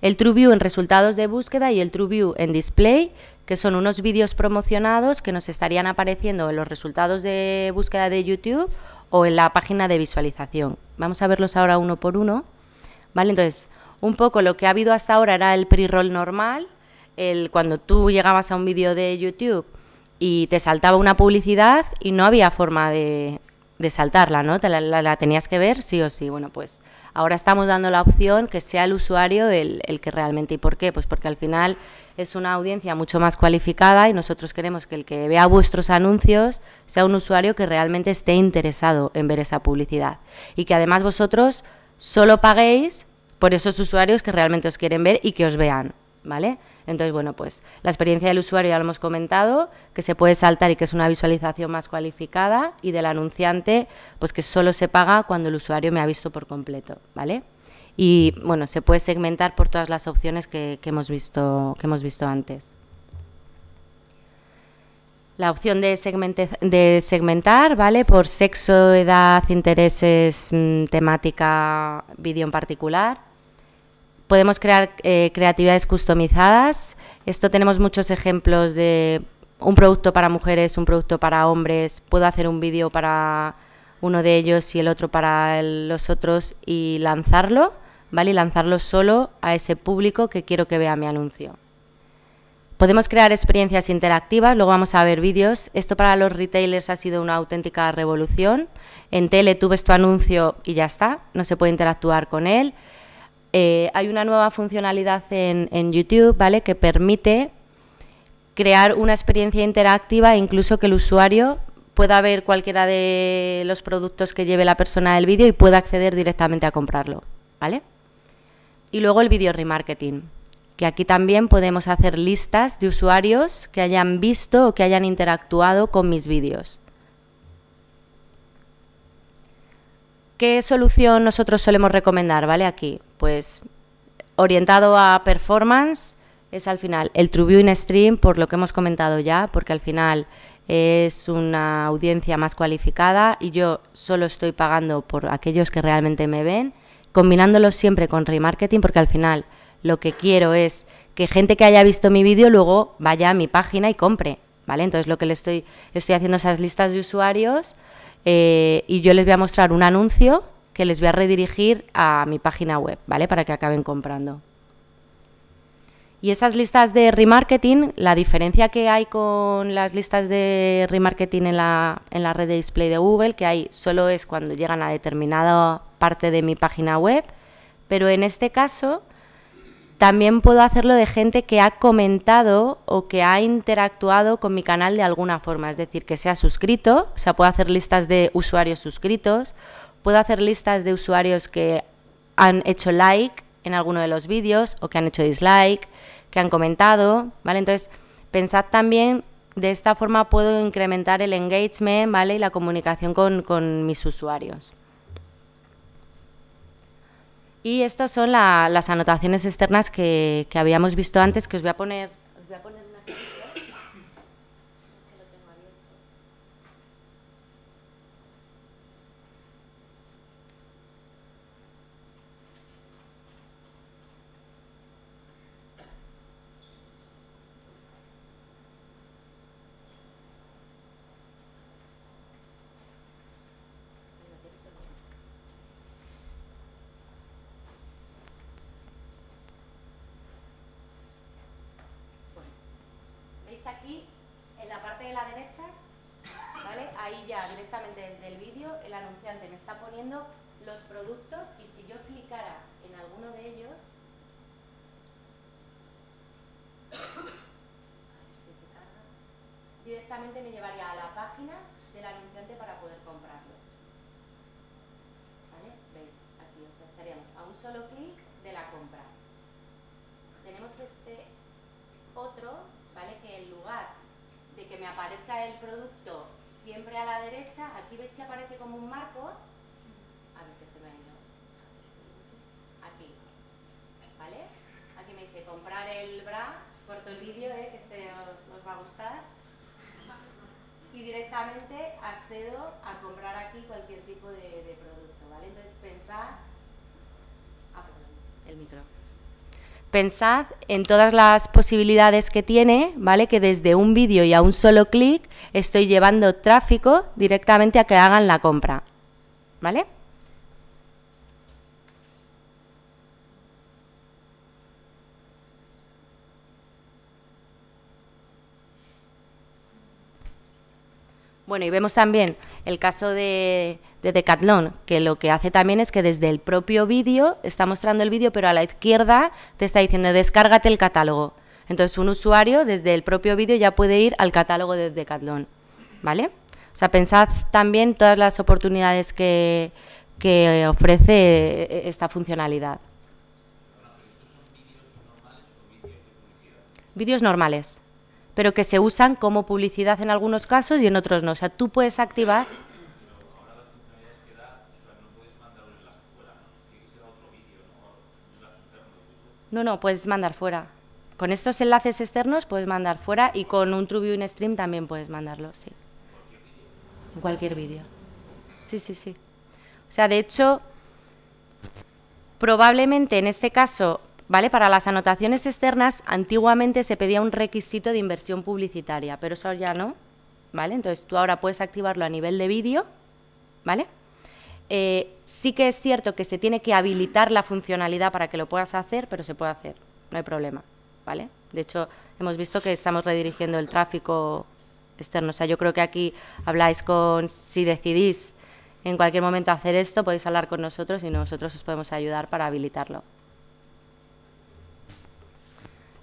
El TrueView en resultados de búsqueda y el TrueView en display, que son unos vídeos promocionados que nos estarían apareciendo en los resultados de búsqueda de YouTube o en la página de visualización. Vamos a verlos ahora uno por uno. ¿Vale? Entonces, un poco lo que ha habido hasta ahora era el pre-roll normal, el, cuando tú llegabas a un vídeo de YouTube y te saltaba una publicidad y no había forma de, de saltarla, ¿no? Te la, tenías que ver sí o sí. Bueno, pues ahora estamos dando la opción que sea el usuario el, el, que realmente. ¿Y por qué? Pues porque al final es una audiencia mucho más cualificada y nosotros queremos que el que vea vuestros anuncios sea un usuario que realmente esté interesado en ver esa publicidad. Y que además vosotros solo paguéis por esos usuarios que realmente os quieren ver y que os vean, ¿vale? Entonces, bueno, pues la experiencia del usuario ya lo hemos comentado, que se puede saltar y que es una visualización más cualificada, y del anunciante, pues que solo se paga cuando el usuario me ha visto por completo, ¿vale? Y bueno, se puede segmentar por todas las opciones que, hemos, visto, que hemos visto antes. La opción de, de, segmentar, ¿vale? Por sexo, edad, intereses, mm, temática, vídeo en particular Podemos crear eh, creatividades customizadas. Esto tenemos muchos ejemplos de un producto para mujeres, un producto para hombres. Puedo hacer un vídeo para uno de ellos y el otro para los otros y lanzarlo, ¿vale? lanzarlo solo a ese público que quiero que vea mi anuncio. Podemos crear experiencias interactivas, luego vamos a ver vídeos. Esto para los retailers ha sido una auténtica revolución. En tele tú ves tu anuncio y ya está, no se puede interactuar con él. Eh, hay una nueva funcionalidad en, YouTube, ¿vale? Que permite crear una experiencia interactiva e incluso que el usuario pueda ver cualquiera de los productos que lleve la persona del vídeo y pueda acceder directamente a comprarlo, ¿vale? Y luego el video remarketing, que aquí también podemos hacer listas de usuarios que hayan visto o que hayan interactuado con mis vídeos. ¿Qué solución nosotros solemos recomendar, vale? Aquí pues orientado a performance es al final el TrueView in Stream, por lo que hemos comentado ya, porque al final es una audiencia más cualificada y yo solo estoy pagando por aquellos que realmente me ven, combinándolo siempre con remarketing, porque al final lo que quiero es que gente que haya visto mi vídeo luego vaya a mi página y compre, ¿vale? Entonces lo que le estoy, estoy haciendo esas listas de usuarios eh, y yo les voy a mostrar un anuncio que les voy a redirigir a mi página web, ¿vale? Para que acaben comprando. Y esas listas de remarketing, la diferencia que hay con las listas de remarketing en la, red de display de Google, que hay solo es cuando llegan a determinada parte de mi página web, pero en este caso también puedo hacerlo de gente que ha comentado o que ha interactuado con mi canal de alguna forma, es decir, que se ha suscrito, o sea, puedo hacer listas de usuarios suscritos Puedo hacer listas de usuarios que han hecho like en alguno de los vídeos o que han hecho dislike, que han comentado, ¿vale? Entonces, pensad también, de esta forma puedo incrementar el engagement, ¿vale? Y la comunicación con, mis usuarios. Y estas son las anotaciones externas que, habíamos visto antes, que os voy a poner aquí, en la parte de la derecha, ¿vale? Ahí ya directamente desde el vídeo el anunciante me está poniendo los productos y si yo clicara en alguno de ellos, directamente me llevaría a la página del anunciante para poder comprarlos. ¿Vale? ¿Veis? Aquí, estaríamos a un solo clic de la compra. Tenemos este me aparezca el producto siempre a la derecha, aquí veis que aparece como un marco, aquí, ¿vale? Aquí me dice comprar el bra, corto el vídeo, ¿eh? que este os, va a gustar, y directamente accedo a comprar aquí cualquier tipo de, producto, ¿vale? Entonces pensar, ah, el micro pensad en todas las posibilidades que tiene, ¿vale? Que desde un vídeo y a un solo clic estoy llevando tráfico directamente a que hagan la compra, ¿vale? Bueno, y vemos también el caso de, de Decathlon, que lo que hace también es que desde el propio vídeo, está mostrando el vídeo, pero a la izquierda te está diciendo descárgate el catálogo. Entonces un usuario desde el propio vídeo ya puede ir al catálogo de Decathlon, ¿vale? O sea, pensad también todas las oportunidades que, que ofrece eh, esta funcionalidad. Vídeos normales pero que se usan como publicidad en algunos casos y en otros no. O sea, tú puedes activar No, no, puedes mandar fuera. Con estos enlaces externos puedes mandar fuera y con un TrueView in Stream también puedes mandarlo, sí. En cualquier vídeo. Sí, sí, sí. O sea, de hecho, probablemente en este caso ¿vale? Para las anotaciones externas, antiguamente se pedía un requisito de inversión publicitaria, pero eso ya no, ¿vale? Entonces tú ahora puedes activarlo a nivel de vídeo, ¿vale? Eh, sí que es cierto que se tiene que habilitar la funcionalidad para que lo puedas hacer, pero se puede hacer, no hay problema, ¿vale? De hecho, hemos visto que estamos redirigiendo el tráfico externo. O sea, yo creo que aquí habláis con, si decidís en cualquier momento hacer esto, podéis hablar con nosotros y nosotros os podemos ayudar para habilitarlo.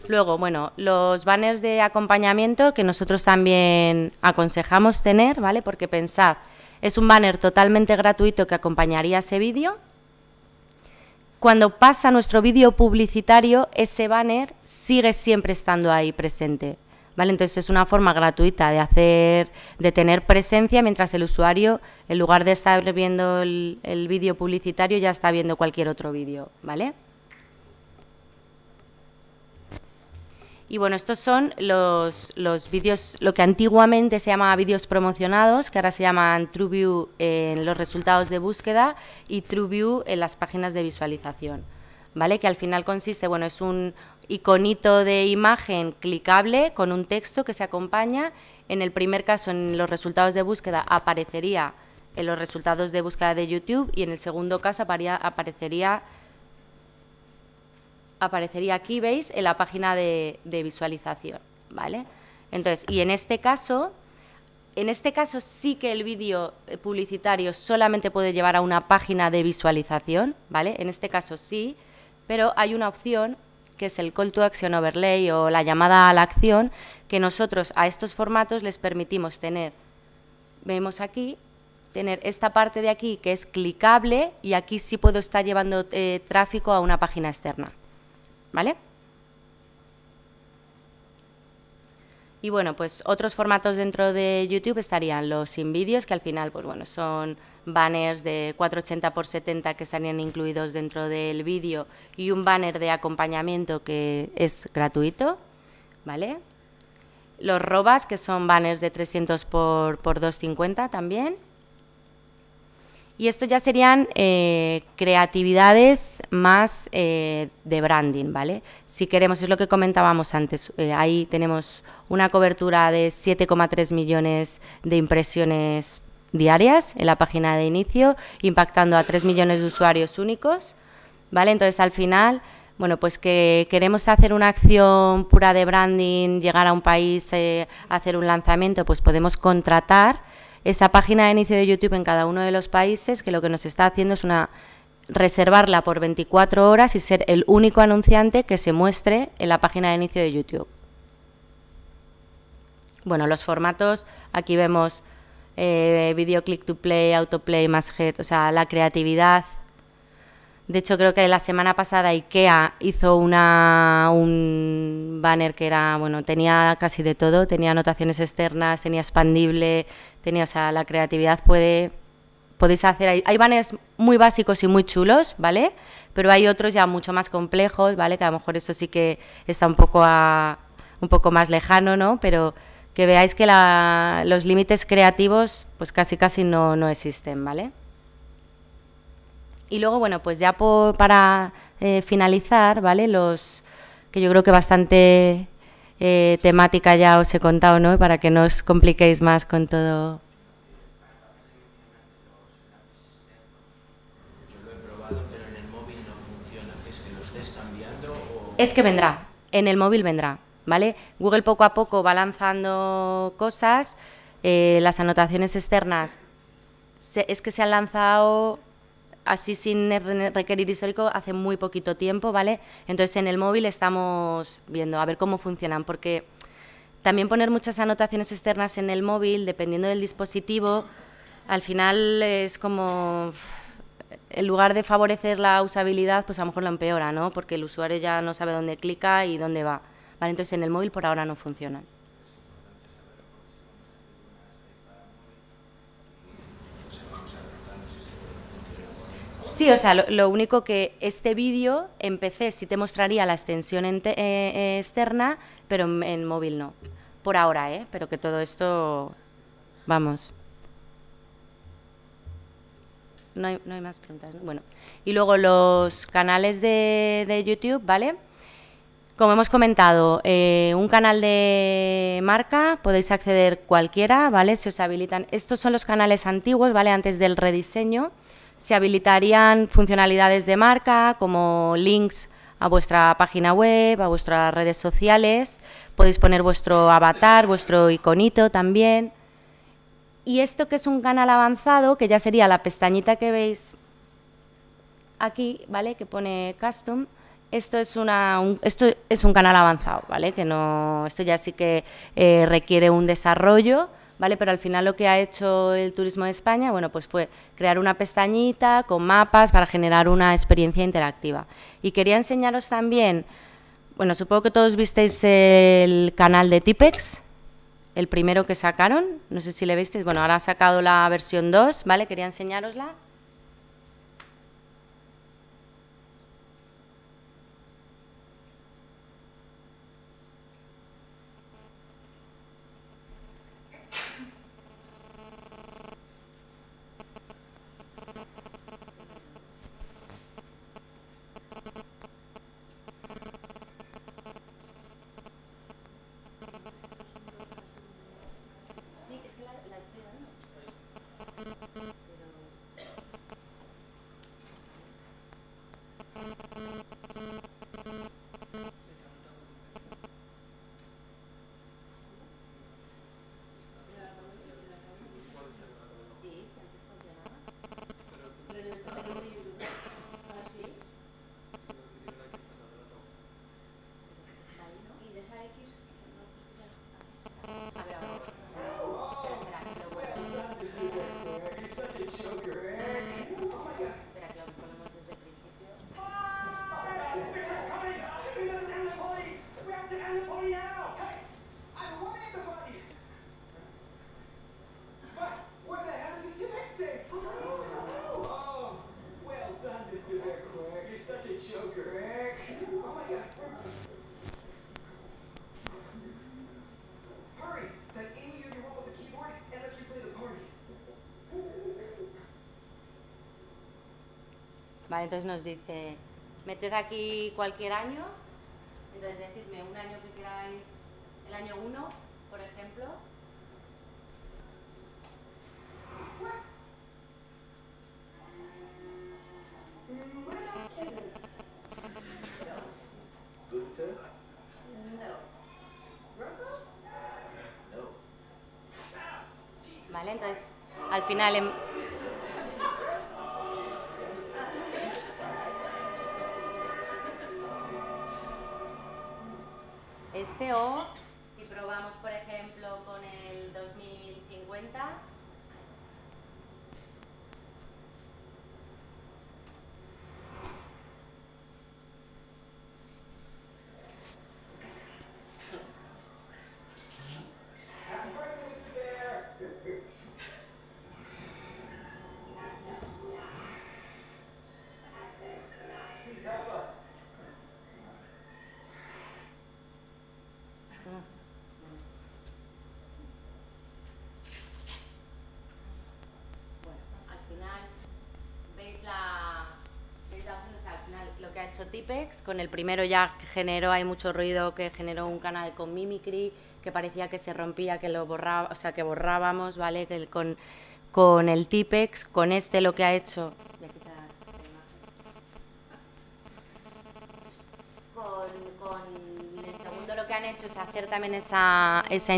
Luego, bueno, los banners de acompañamiento que nosotros también aconsejamos tener, ¿vale? Porque pensad, es un banner totalmente gratuito que acompañaría ese vídeo. Cuando pasa nuestro vídeo publicitario, ese banner sigue siempre estando ahí presente. ¿Vale? Entonces es una forma gratuita de hacer, de tener presencia mientras el usuario, en lugar de estar viendo el, el vídeo publicitario, ya está viendo cualquier otro vídeo, ¿vale? Y bueno, estos son los, los vídeos, lo que antiguamente se llamaba vídeos promocionados, que ahora se llaman TrueView en los resultados de búsqueda y TrueView en las páginas de visualización. ¿Vale? Que al final consiste, bueno, es un iconito de imagen clicable con un texto que se acompaña. En el primer caso, en los resultados de búsqueda, aparecería en los resultados de búsqueda de YouTube y en el segundo caso aparecería aparecería aquí, veis, en la página de, visualización, ¿vale? Entonces, y en este caso, en este caso sí que el vídeo eh, publicitario solamente puede llevar a una página de visualización, ¿vale? En este caso sí, pero hay una opción que es el call to action overlay o la llamada a la acción, que nosotros a estos formatos les permitimos tener, vemos aquí, tener esta parte de aquí que es clicable y aquí sí puedo estar llevando eh, tráfico a una página externa. ¿Vale? Y bueno, pues otros formatos dentro de YouTube estarían los sin vídeos, que al final, pues bueno, son banners de 480x70 que estarían incluidos dentro del vídeo y un banner de acompañamiento que es gratuito, ¿vale? Los robas, que son banners de 300 por, 250 también. Y esto ya serían eh, creatividades más eh, de branding, ¿vale? Si queremos, es lo que comentábamos antes, eh, ahí tenemos una cobertura de 7,3 millones de impresiones diarias en la página de inicio, impactando a 3 millones de usuarios únicos, ¿vale? Entonces, al final, bueno, pues que queremos hacer una acción pura de branding, llegar a un país, hacer un lanzamiento, pues podemos contratar esa página de inicio de YouTube en cada uno de los países, que lo que nos está haciendo es una reservarla por 24 horas y ser el único anunciante que se muestre en la página de inicio de YouTube. Bueno, los formatos, aquí vemos eh, video click to play, autoplay, más head, o sea, la creatividad. De hecho, creo que la semana pasada IKEA hizo una, un banner que era, bueno, tenía casi de todo, tenía anotaciones externas, tenía expandible, tenía, la creatividad puede, podéis hacer, hay, banners muy básicos y muy chulos, ¿vale? Pero hay otros ya mucho más complejos, ¿vale? Que a lo mejor eso sí que está un poco, un poco más lejano, ¿no? Pero que veáis que los límites creativos pues casi casi no, no existen, ¿vale? Y luego, bueno, pues ya para eh, finalizar, ¿vale? Los que yo creo que bastante eh, temática ya os he contado, ¿no? Para que no os compliquéis más con todo es que vendrá, en el móvil vendrá, ¿vale? Google poco a poco va lanzando cosas, eh, las anotaciones externas, es que se han lanzado así sin requerir histórico hace muy poquito tiempo, ¿vale? Entonces en el móvil estamos viendo a ver cómo funcionan, porque también poner muchas anotaciones externas en el móvil, dependiendo del dispositivo, al final es como en lugar de favorecer la usabilidad, pues a lo mejor lo empeora, ¿no? Porque el usuario ya no sabe dónde clica y dónde va. Vale, entonces en el móvil por ahora no funcionan. Sí, o sea, lo, único que este vídeo empecé, sí te mostraría la extensión eh, eh, externa, pero en, móvil no. Por ahora, ¿eh? Pero que todo esto... Vamos. No hay, más preguntas. Bueno. Y luego los canales de, YouTube, ¿vale? Como hemos comentado, eh, un canal de marca, podéis acceder cualquiera, ¿vale? Se os habilitan. Estos son los canales antiguos, ¿vale? Antes del rediseño. Se habilitarían funcionalidades de marca como links a vuestra página web, a vuestras redes sociales, podéis poner vuestro avatar, vuestro iconito también. Y esto que es un canal avanzado, que ya sería la pestañita que veis aquí, ¿vale? Que pone custom. Esto es, una, un, esto es un canal avanzado, ¿vale? Que no, esto ya sí que eh, requiere un desarrollo ¿vale? Pero al final lo que ha hecho el Turismo de España, bueno, pues fue crear una pestañita con mapas para generar una experiencia interactiva. Y quería enseñaros también, bueno, supongo que todos visteis el canal de Tipex, el primero que sacaron, no sé si le visteis, bueno, ahora ha sacado la versión 2, ¿vale? Quería enseñarosla. entonces nos dice, meted aquí cualquier año, entonces decidme un año que queráis, el año 1, por ejemplo. Vale, entonces al final em, Tipex con el primero ya generó, hay mucho ruido, que generó un canal con Mimicry, que parecía que se rompía, que lo borraba, o sea, que borrábamos, ¿vale? Que el, con, con el Tipex con este lo que ha hecho hecho es hacer también esa, esa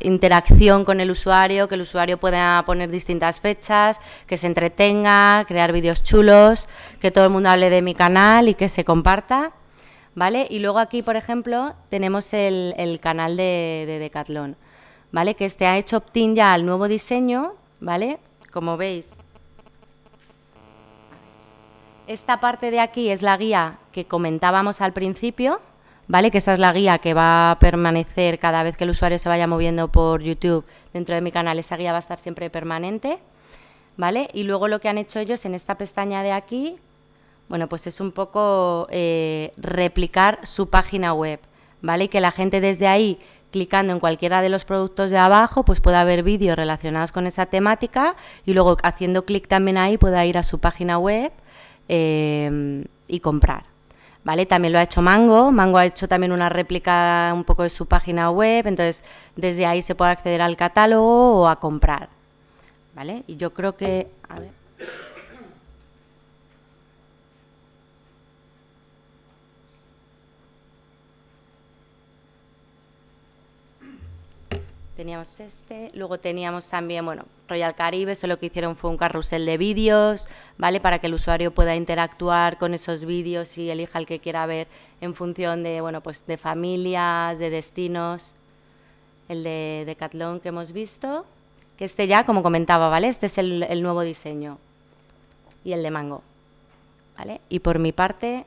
interacción con el usuario, que el usuario pueda poner distintas fechas, que se entretenga, crear vídeos chulos, que todo el mundo hable de mi canal y que se comparta. ¿Vale? Y luego aquí, por ejemplo, tenemos el, canal de, de Decathlon, ¿vale? Que este ha hecho opt-in ya al nuevo diseño, ¿vale? Como veis, esta parte de aquí es la guía que comentábamos al principio, ¿vale? Que esa es la guía que va a permanecer cada vez que el usuario se vaya moviendo por YouTube dentro de mi canal. Esa guía va a estar siempre permanente, ¿vale? Y luego lo que han hecho ellos en esta pestaña de aquí, bueno, pues es un poco eh, replicar su página web, ¿vale? Y que la gente desde ahí clicando en cualquiera de los productos de abajo, pues pueda ver vídeos relacionados con esa temática y luego haciendo clic también ahí pueda ir a su página web eh, y comprar. ¿vale? También lo ha hecho Mango, Mango ha hecho también una réplica un poco de su página web, entonces desde ahí se puede acceder al catálogo o a comprar, ¿vale? Y yo creo que... Teníamos este, luego teníamos también, bueno, Royal Caribe, solo que hicieron fue un carrusel de vídeos, ¿vale? Para que el usuario pueda interactuar con esos vídeos y elija el que quiera ver en función de, bueno, pues de familias, de destinos. El de Catlón que hemos visto, que este ya, como comentaba, ¿vale? Este es el, el nuevo diseño y el de Mango, ¿vale? Y por mi parte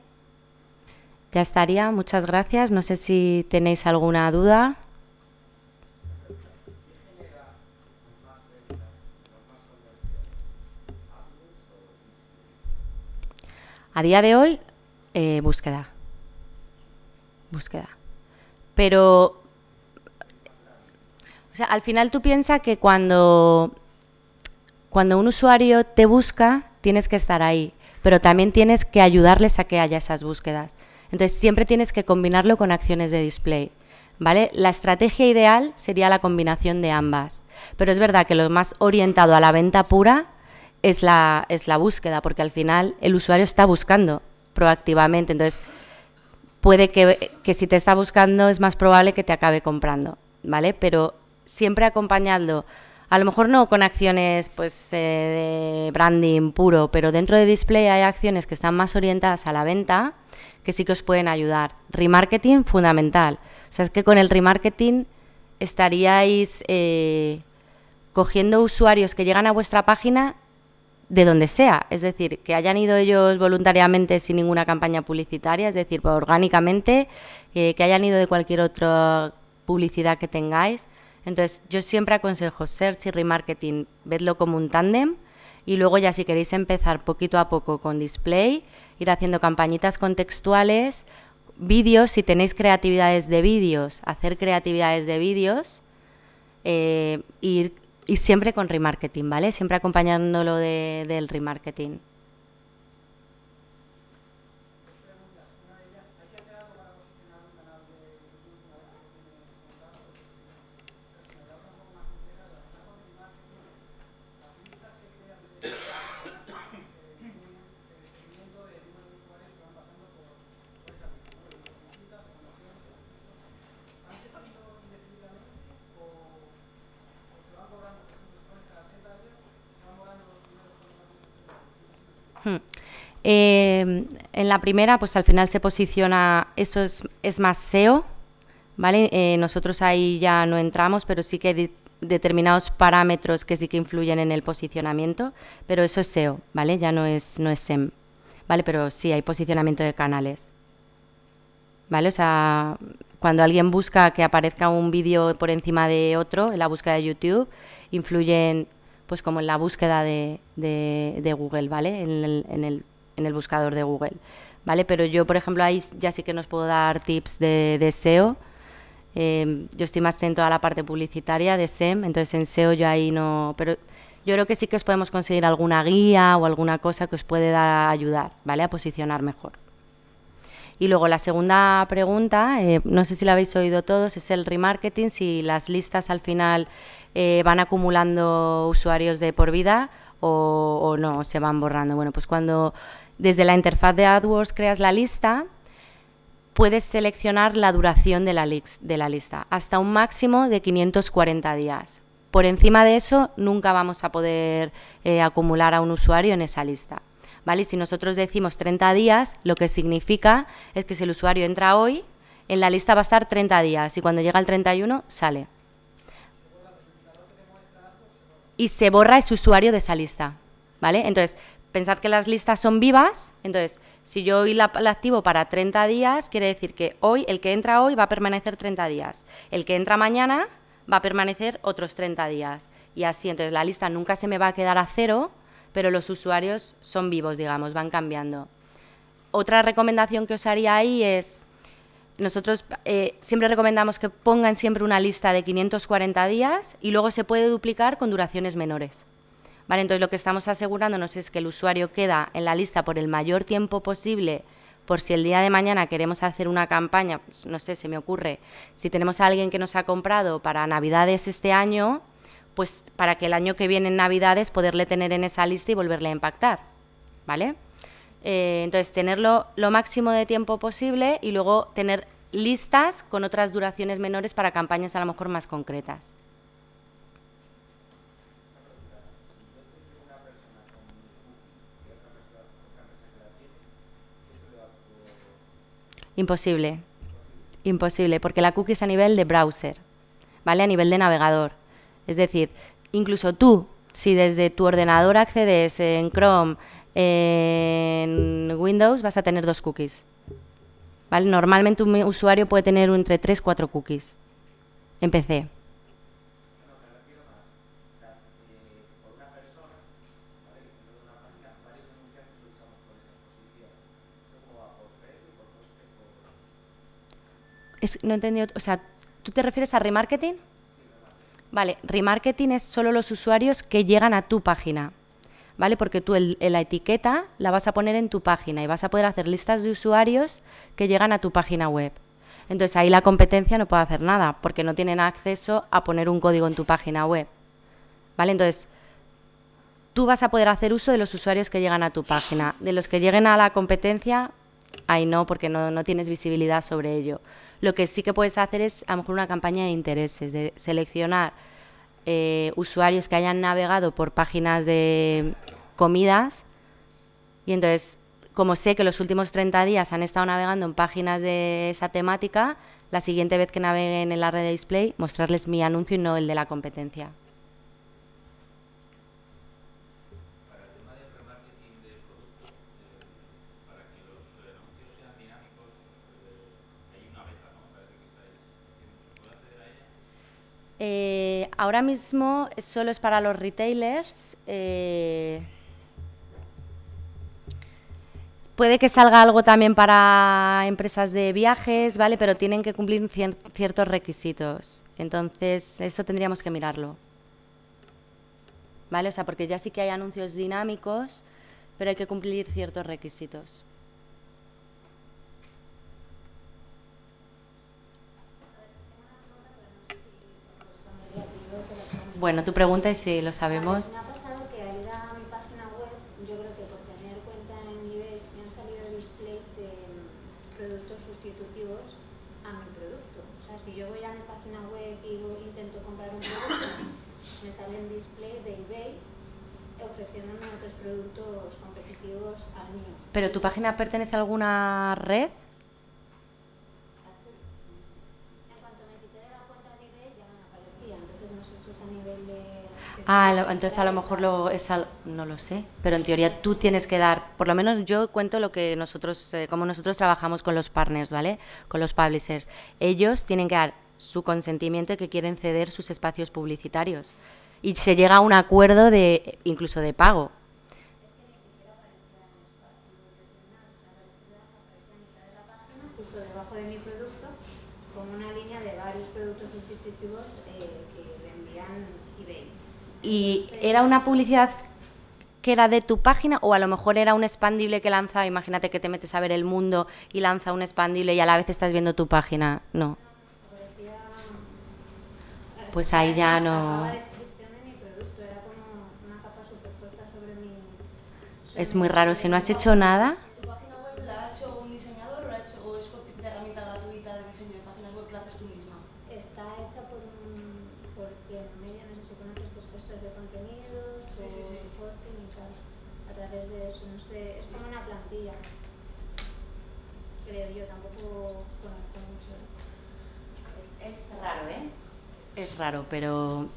ya estaría, muchas gracias. No sé si tenéis alguna duda. A día de hoy, eh, búsqueda. Búsqueda. Pero, o sea, al final tú piensas que cuando, cuando un usuario te busca, tienes que estar ahí, pero también tienes que ayudarles a que haya esas búsquedas. Entonces, siempre tienes que combinarlo con acciones de display. ¿Vale? La estrategia ideal sería la combinación de ambas, pero es verdad que lo más orientado a la venta pura es la, es la búsqueda, porque al final el usuario está buscando proactivamente. Entonces, puede que, si te está buscando es más probable que te acabe comprando, ¿vale? Pero siempre acompañando, a lo mejor no con acciones pues eh, de branding puro, pero dentro de display hay acciones que están más orientadas a la venta que sí que os pueden ayudar. Remarketing fundamental. O sea, es que con el remarketing estaríais eh, cogiendo usuarios que llegan a vuestra página de donde sea, es decir, que hayan ido ellos voluntariamente sin ninguna campaña publicitaria, es decir, pues, orgánicamente, eh, que hayan ido de cualquier otra publicidad que tengáis. Entonces, yo siempre aconsejo search y remarketing, vedlo como un tándem y luego ya si queréis empezar poquito a poco con display, ir haciendo campañitas contextuales, vídeos, si tenéis creatividades de vídeos, hacer creatividades de vídeos, eh, ir y siempre con remarketing, ¿vale? Siempre acompañándolo de, del remarketing. Em, en la primera, pues al final se posiciona, eso es, más SEO, ¿vale? Eh, nosotros ahí ya no entramos, pero sí que hay determinados parámetros que sí que influyen en el posicionamiento, pero eso es SEO, ¿vale? Ya no es, no es SEM, ¿vale? Pero sí hay posicionamiento de canales, ¿vale? O sea, cuando alguien busca que aparezca un vídeo por encima de otro en la búsqueda de YouTube, influyen pues como en la búsqueda de, Google, ¿vale? en el en el buscador de Google, ¿vale? Pero yo, por ejemplo, ahí ya sí que nos puedo dar tips de, SEO. Eh, yo estoy más en toda la parte publicitaria de SEM, entonces en SEO yo ahí no... Pero yo creo que sí que os podemos conseguir alguna guía o alguna cosa que os puede dar a ayudar, ¿vale? A posicionar mejor. Y luego la segunda pregunta, eh, no sé si la habéis oído todos, es el remarketing, si las listas al final eh, van acumulando usuarios de por vida o, no, se van borrando. Bueno, pues cuando desde la interfaz de AdWords creas la lista, puedes seleccionar la duración de la, de la, lista, hasta un máximo de 540 días. Por encima de eso, nunca vamos a poder eh, acumular a un usuario en esa lista. ¿vale? si nosotros decimos 30 días, lo que significa es que si el usuario entra hoy, en la lista va a estar 30 días y cuando llega el 31 sale y se borra ese usuario de esa lista, ¿vale? Entonces, pensad que las listas son vivas, entonces, si yo hoy la, activo para 30 días, quiere decir que hoy, el que entra hoy va a permanecer 30 días, el que entra mañana va a permanecer otros 30 días, y así, entonces la lista nunca se me va a quedar a cero, pero los usuarios son vivos, digamos, van cambiando. Otra recomendación que os haría ahí es nosotros eh, siempre recomendamos que pongan siempre una lista de 540 días y luego se puede duplicar con duraciones menores. Vale, entonces lo que estamos asegurándonos es que el usuario queda en la lista por el mayor tiempo posible, por si el día de mañana queremos hacer una campaña, pues, no sé, se me ocurre, si tenemos a alguien que nos ha comprado para Navidades este año, pues para que el año que viene en Navidades poderle tener en esa lista y volverle a impactar, ¿vale? Eh, entonces, tenerlo lo máximo de tiempo posible y luego tener listas con otras duraciones menores para campañas a lo mejor más concretas. Imposible, imposible, porque la cookie es a nivel de browser, ¿vale? A nivel de navegador. Es decir, incluso tú, si desde tu ordenador accedes en Chrome, en Windows vas a tener dos cookies. ¿Vale? Normalmente un usuario puede tener entre 3 cuatro cookies en PC. Es, no he entendido, o sea, ¿tú te refieres a remarketing? Vale, remarketing es solo los usuarios que llegan a tu página. ¿vale? Porque tú la etiqueta la vas a poner en tu página y vas a poder hacer listas de usuarios que llegan a tu página web. Entonces ahí la competencia no puede hacer nada porque no tienen acceso a poner un código en tu página web. ¿Vale? Entonces, tú vas a poder hacer uso de los usuarios que llegan a tu página. De los que lleguen a la competencia, ahí no, porque no, no tienes visibilidad sobre ello. Lo que sí que puedes hacer es a lo mejor una campaña de intereses, de seleccionar eh, usuarios que hayan navegado por páginas de comidas y entonces, como sé que los últimos 30 días han estado navegando en páginas de esa temática, la siguiente vez que naveguen en la red de display, mostrarles mi anuncio y no el de la competencia. Eh, ahora mismo solo es para los retailers. Eh, puede que salga algo también para empresas de viajes, ¿vale? Pero tienen que cumplir ciertos requisitos. Entonces, eso tendríamos que mirarlo. ¿Vale? O sea, porque ya sí que hay anuncios dinámicos, pero hay que cumplir ciertos requisitos. Bueno, tu pregunta es si lo sabemos. Ah, me ha pasado que al ir a mi página web, yo creo que por tener cuenta en eBay, me han salido displays de mm, productos sustitutivos a mi producto. O sea, si yo voy a mi página web y intento comprar un producto, me salen displays de eBay ofreciéndome otros productos competitivos al mío. ¿Pero tu página pertenece a alguna red? Ah, entonces a lo mejor lo, es al, no lo sé, pero en teoría tú tienes que dar, por lo menos yo cuento lo que nosotros, eh, como nosotros trabajamos con los partners, ¿vale? Con los publishers. Ellos tienen que dar su consentimiento y que quieren ceder sus espacios publicitarios. Y se llega a un acuerdo de incluso de pago. de mi producto, con una línea de varios productos sustitutivos eh, que vendían y era una publicidad que era de tu página o a lo mejor era un expandible que lanzaba, imagínate que te metes a ver el mundo y lanza un expandible y a la vez estás viendo tu página, no. Pues ahí ya no... Es muy raro, si no has hecho nada... raro, pero...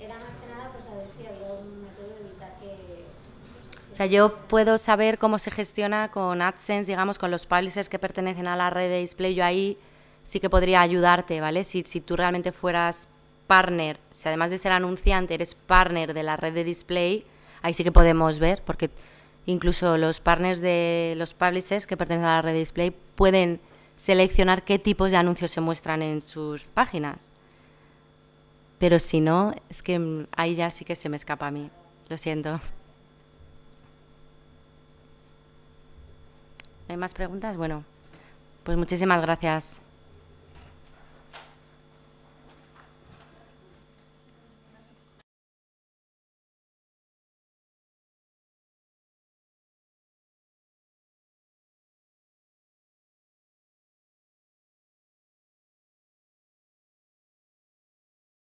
Era pues, a ver si método de que... O sea, yo puedo saber cómo se gestiona con AdSense, digamos, con los publishers que pertenecen a la red de display. Yo ahí sí que podría ayudarte, ¿vale? Si, si tú realmente fueras partner, si además de ser anunciante eres partner de la red de display, ahí sí que podemos ver, porque incluso los partners de los publishers que pertenecen a la red de display pueden seleccionar qué tipos de anuncios se muestran en sus páginas. Pero si no, es que mm, ahí ya sí que se me escapa a mí. Lo siento. hay más preguntas? Bueno, pues muchísimas gracias.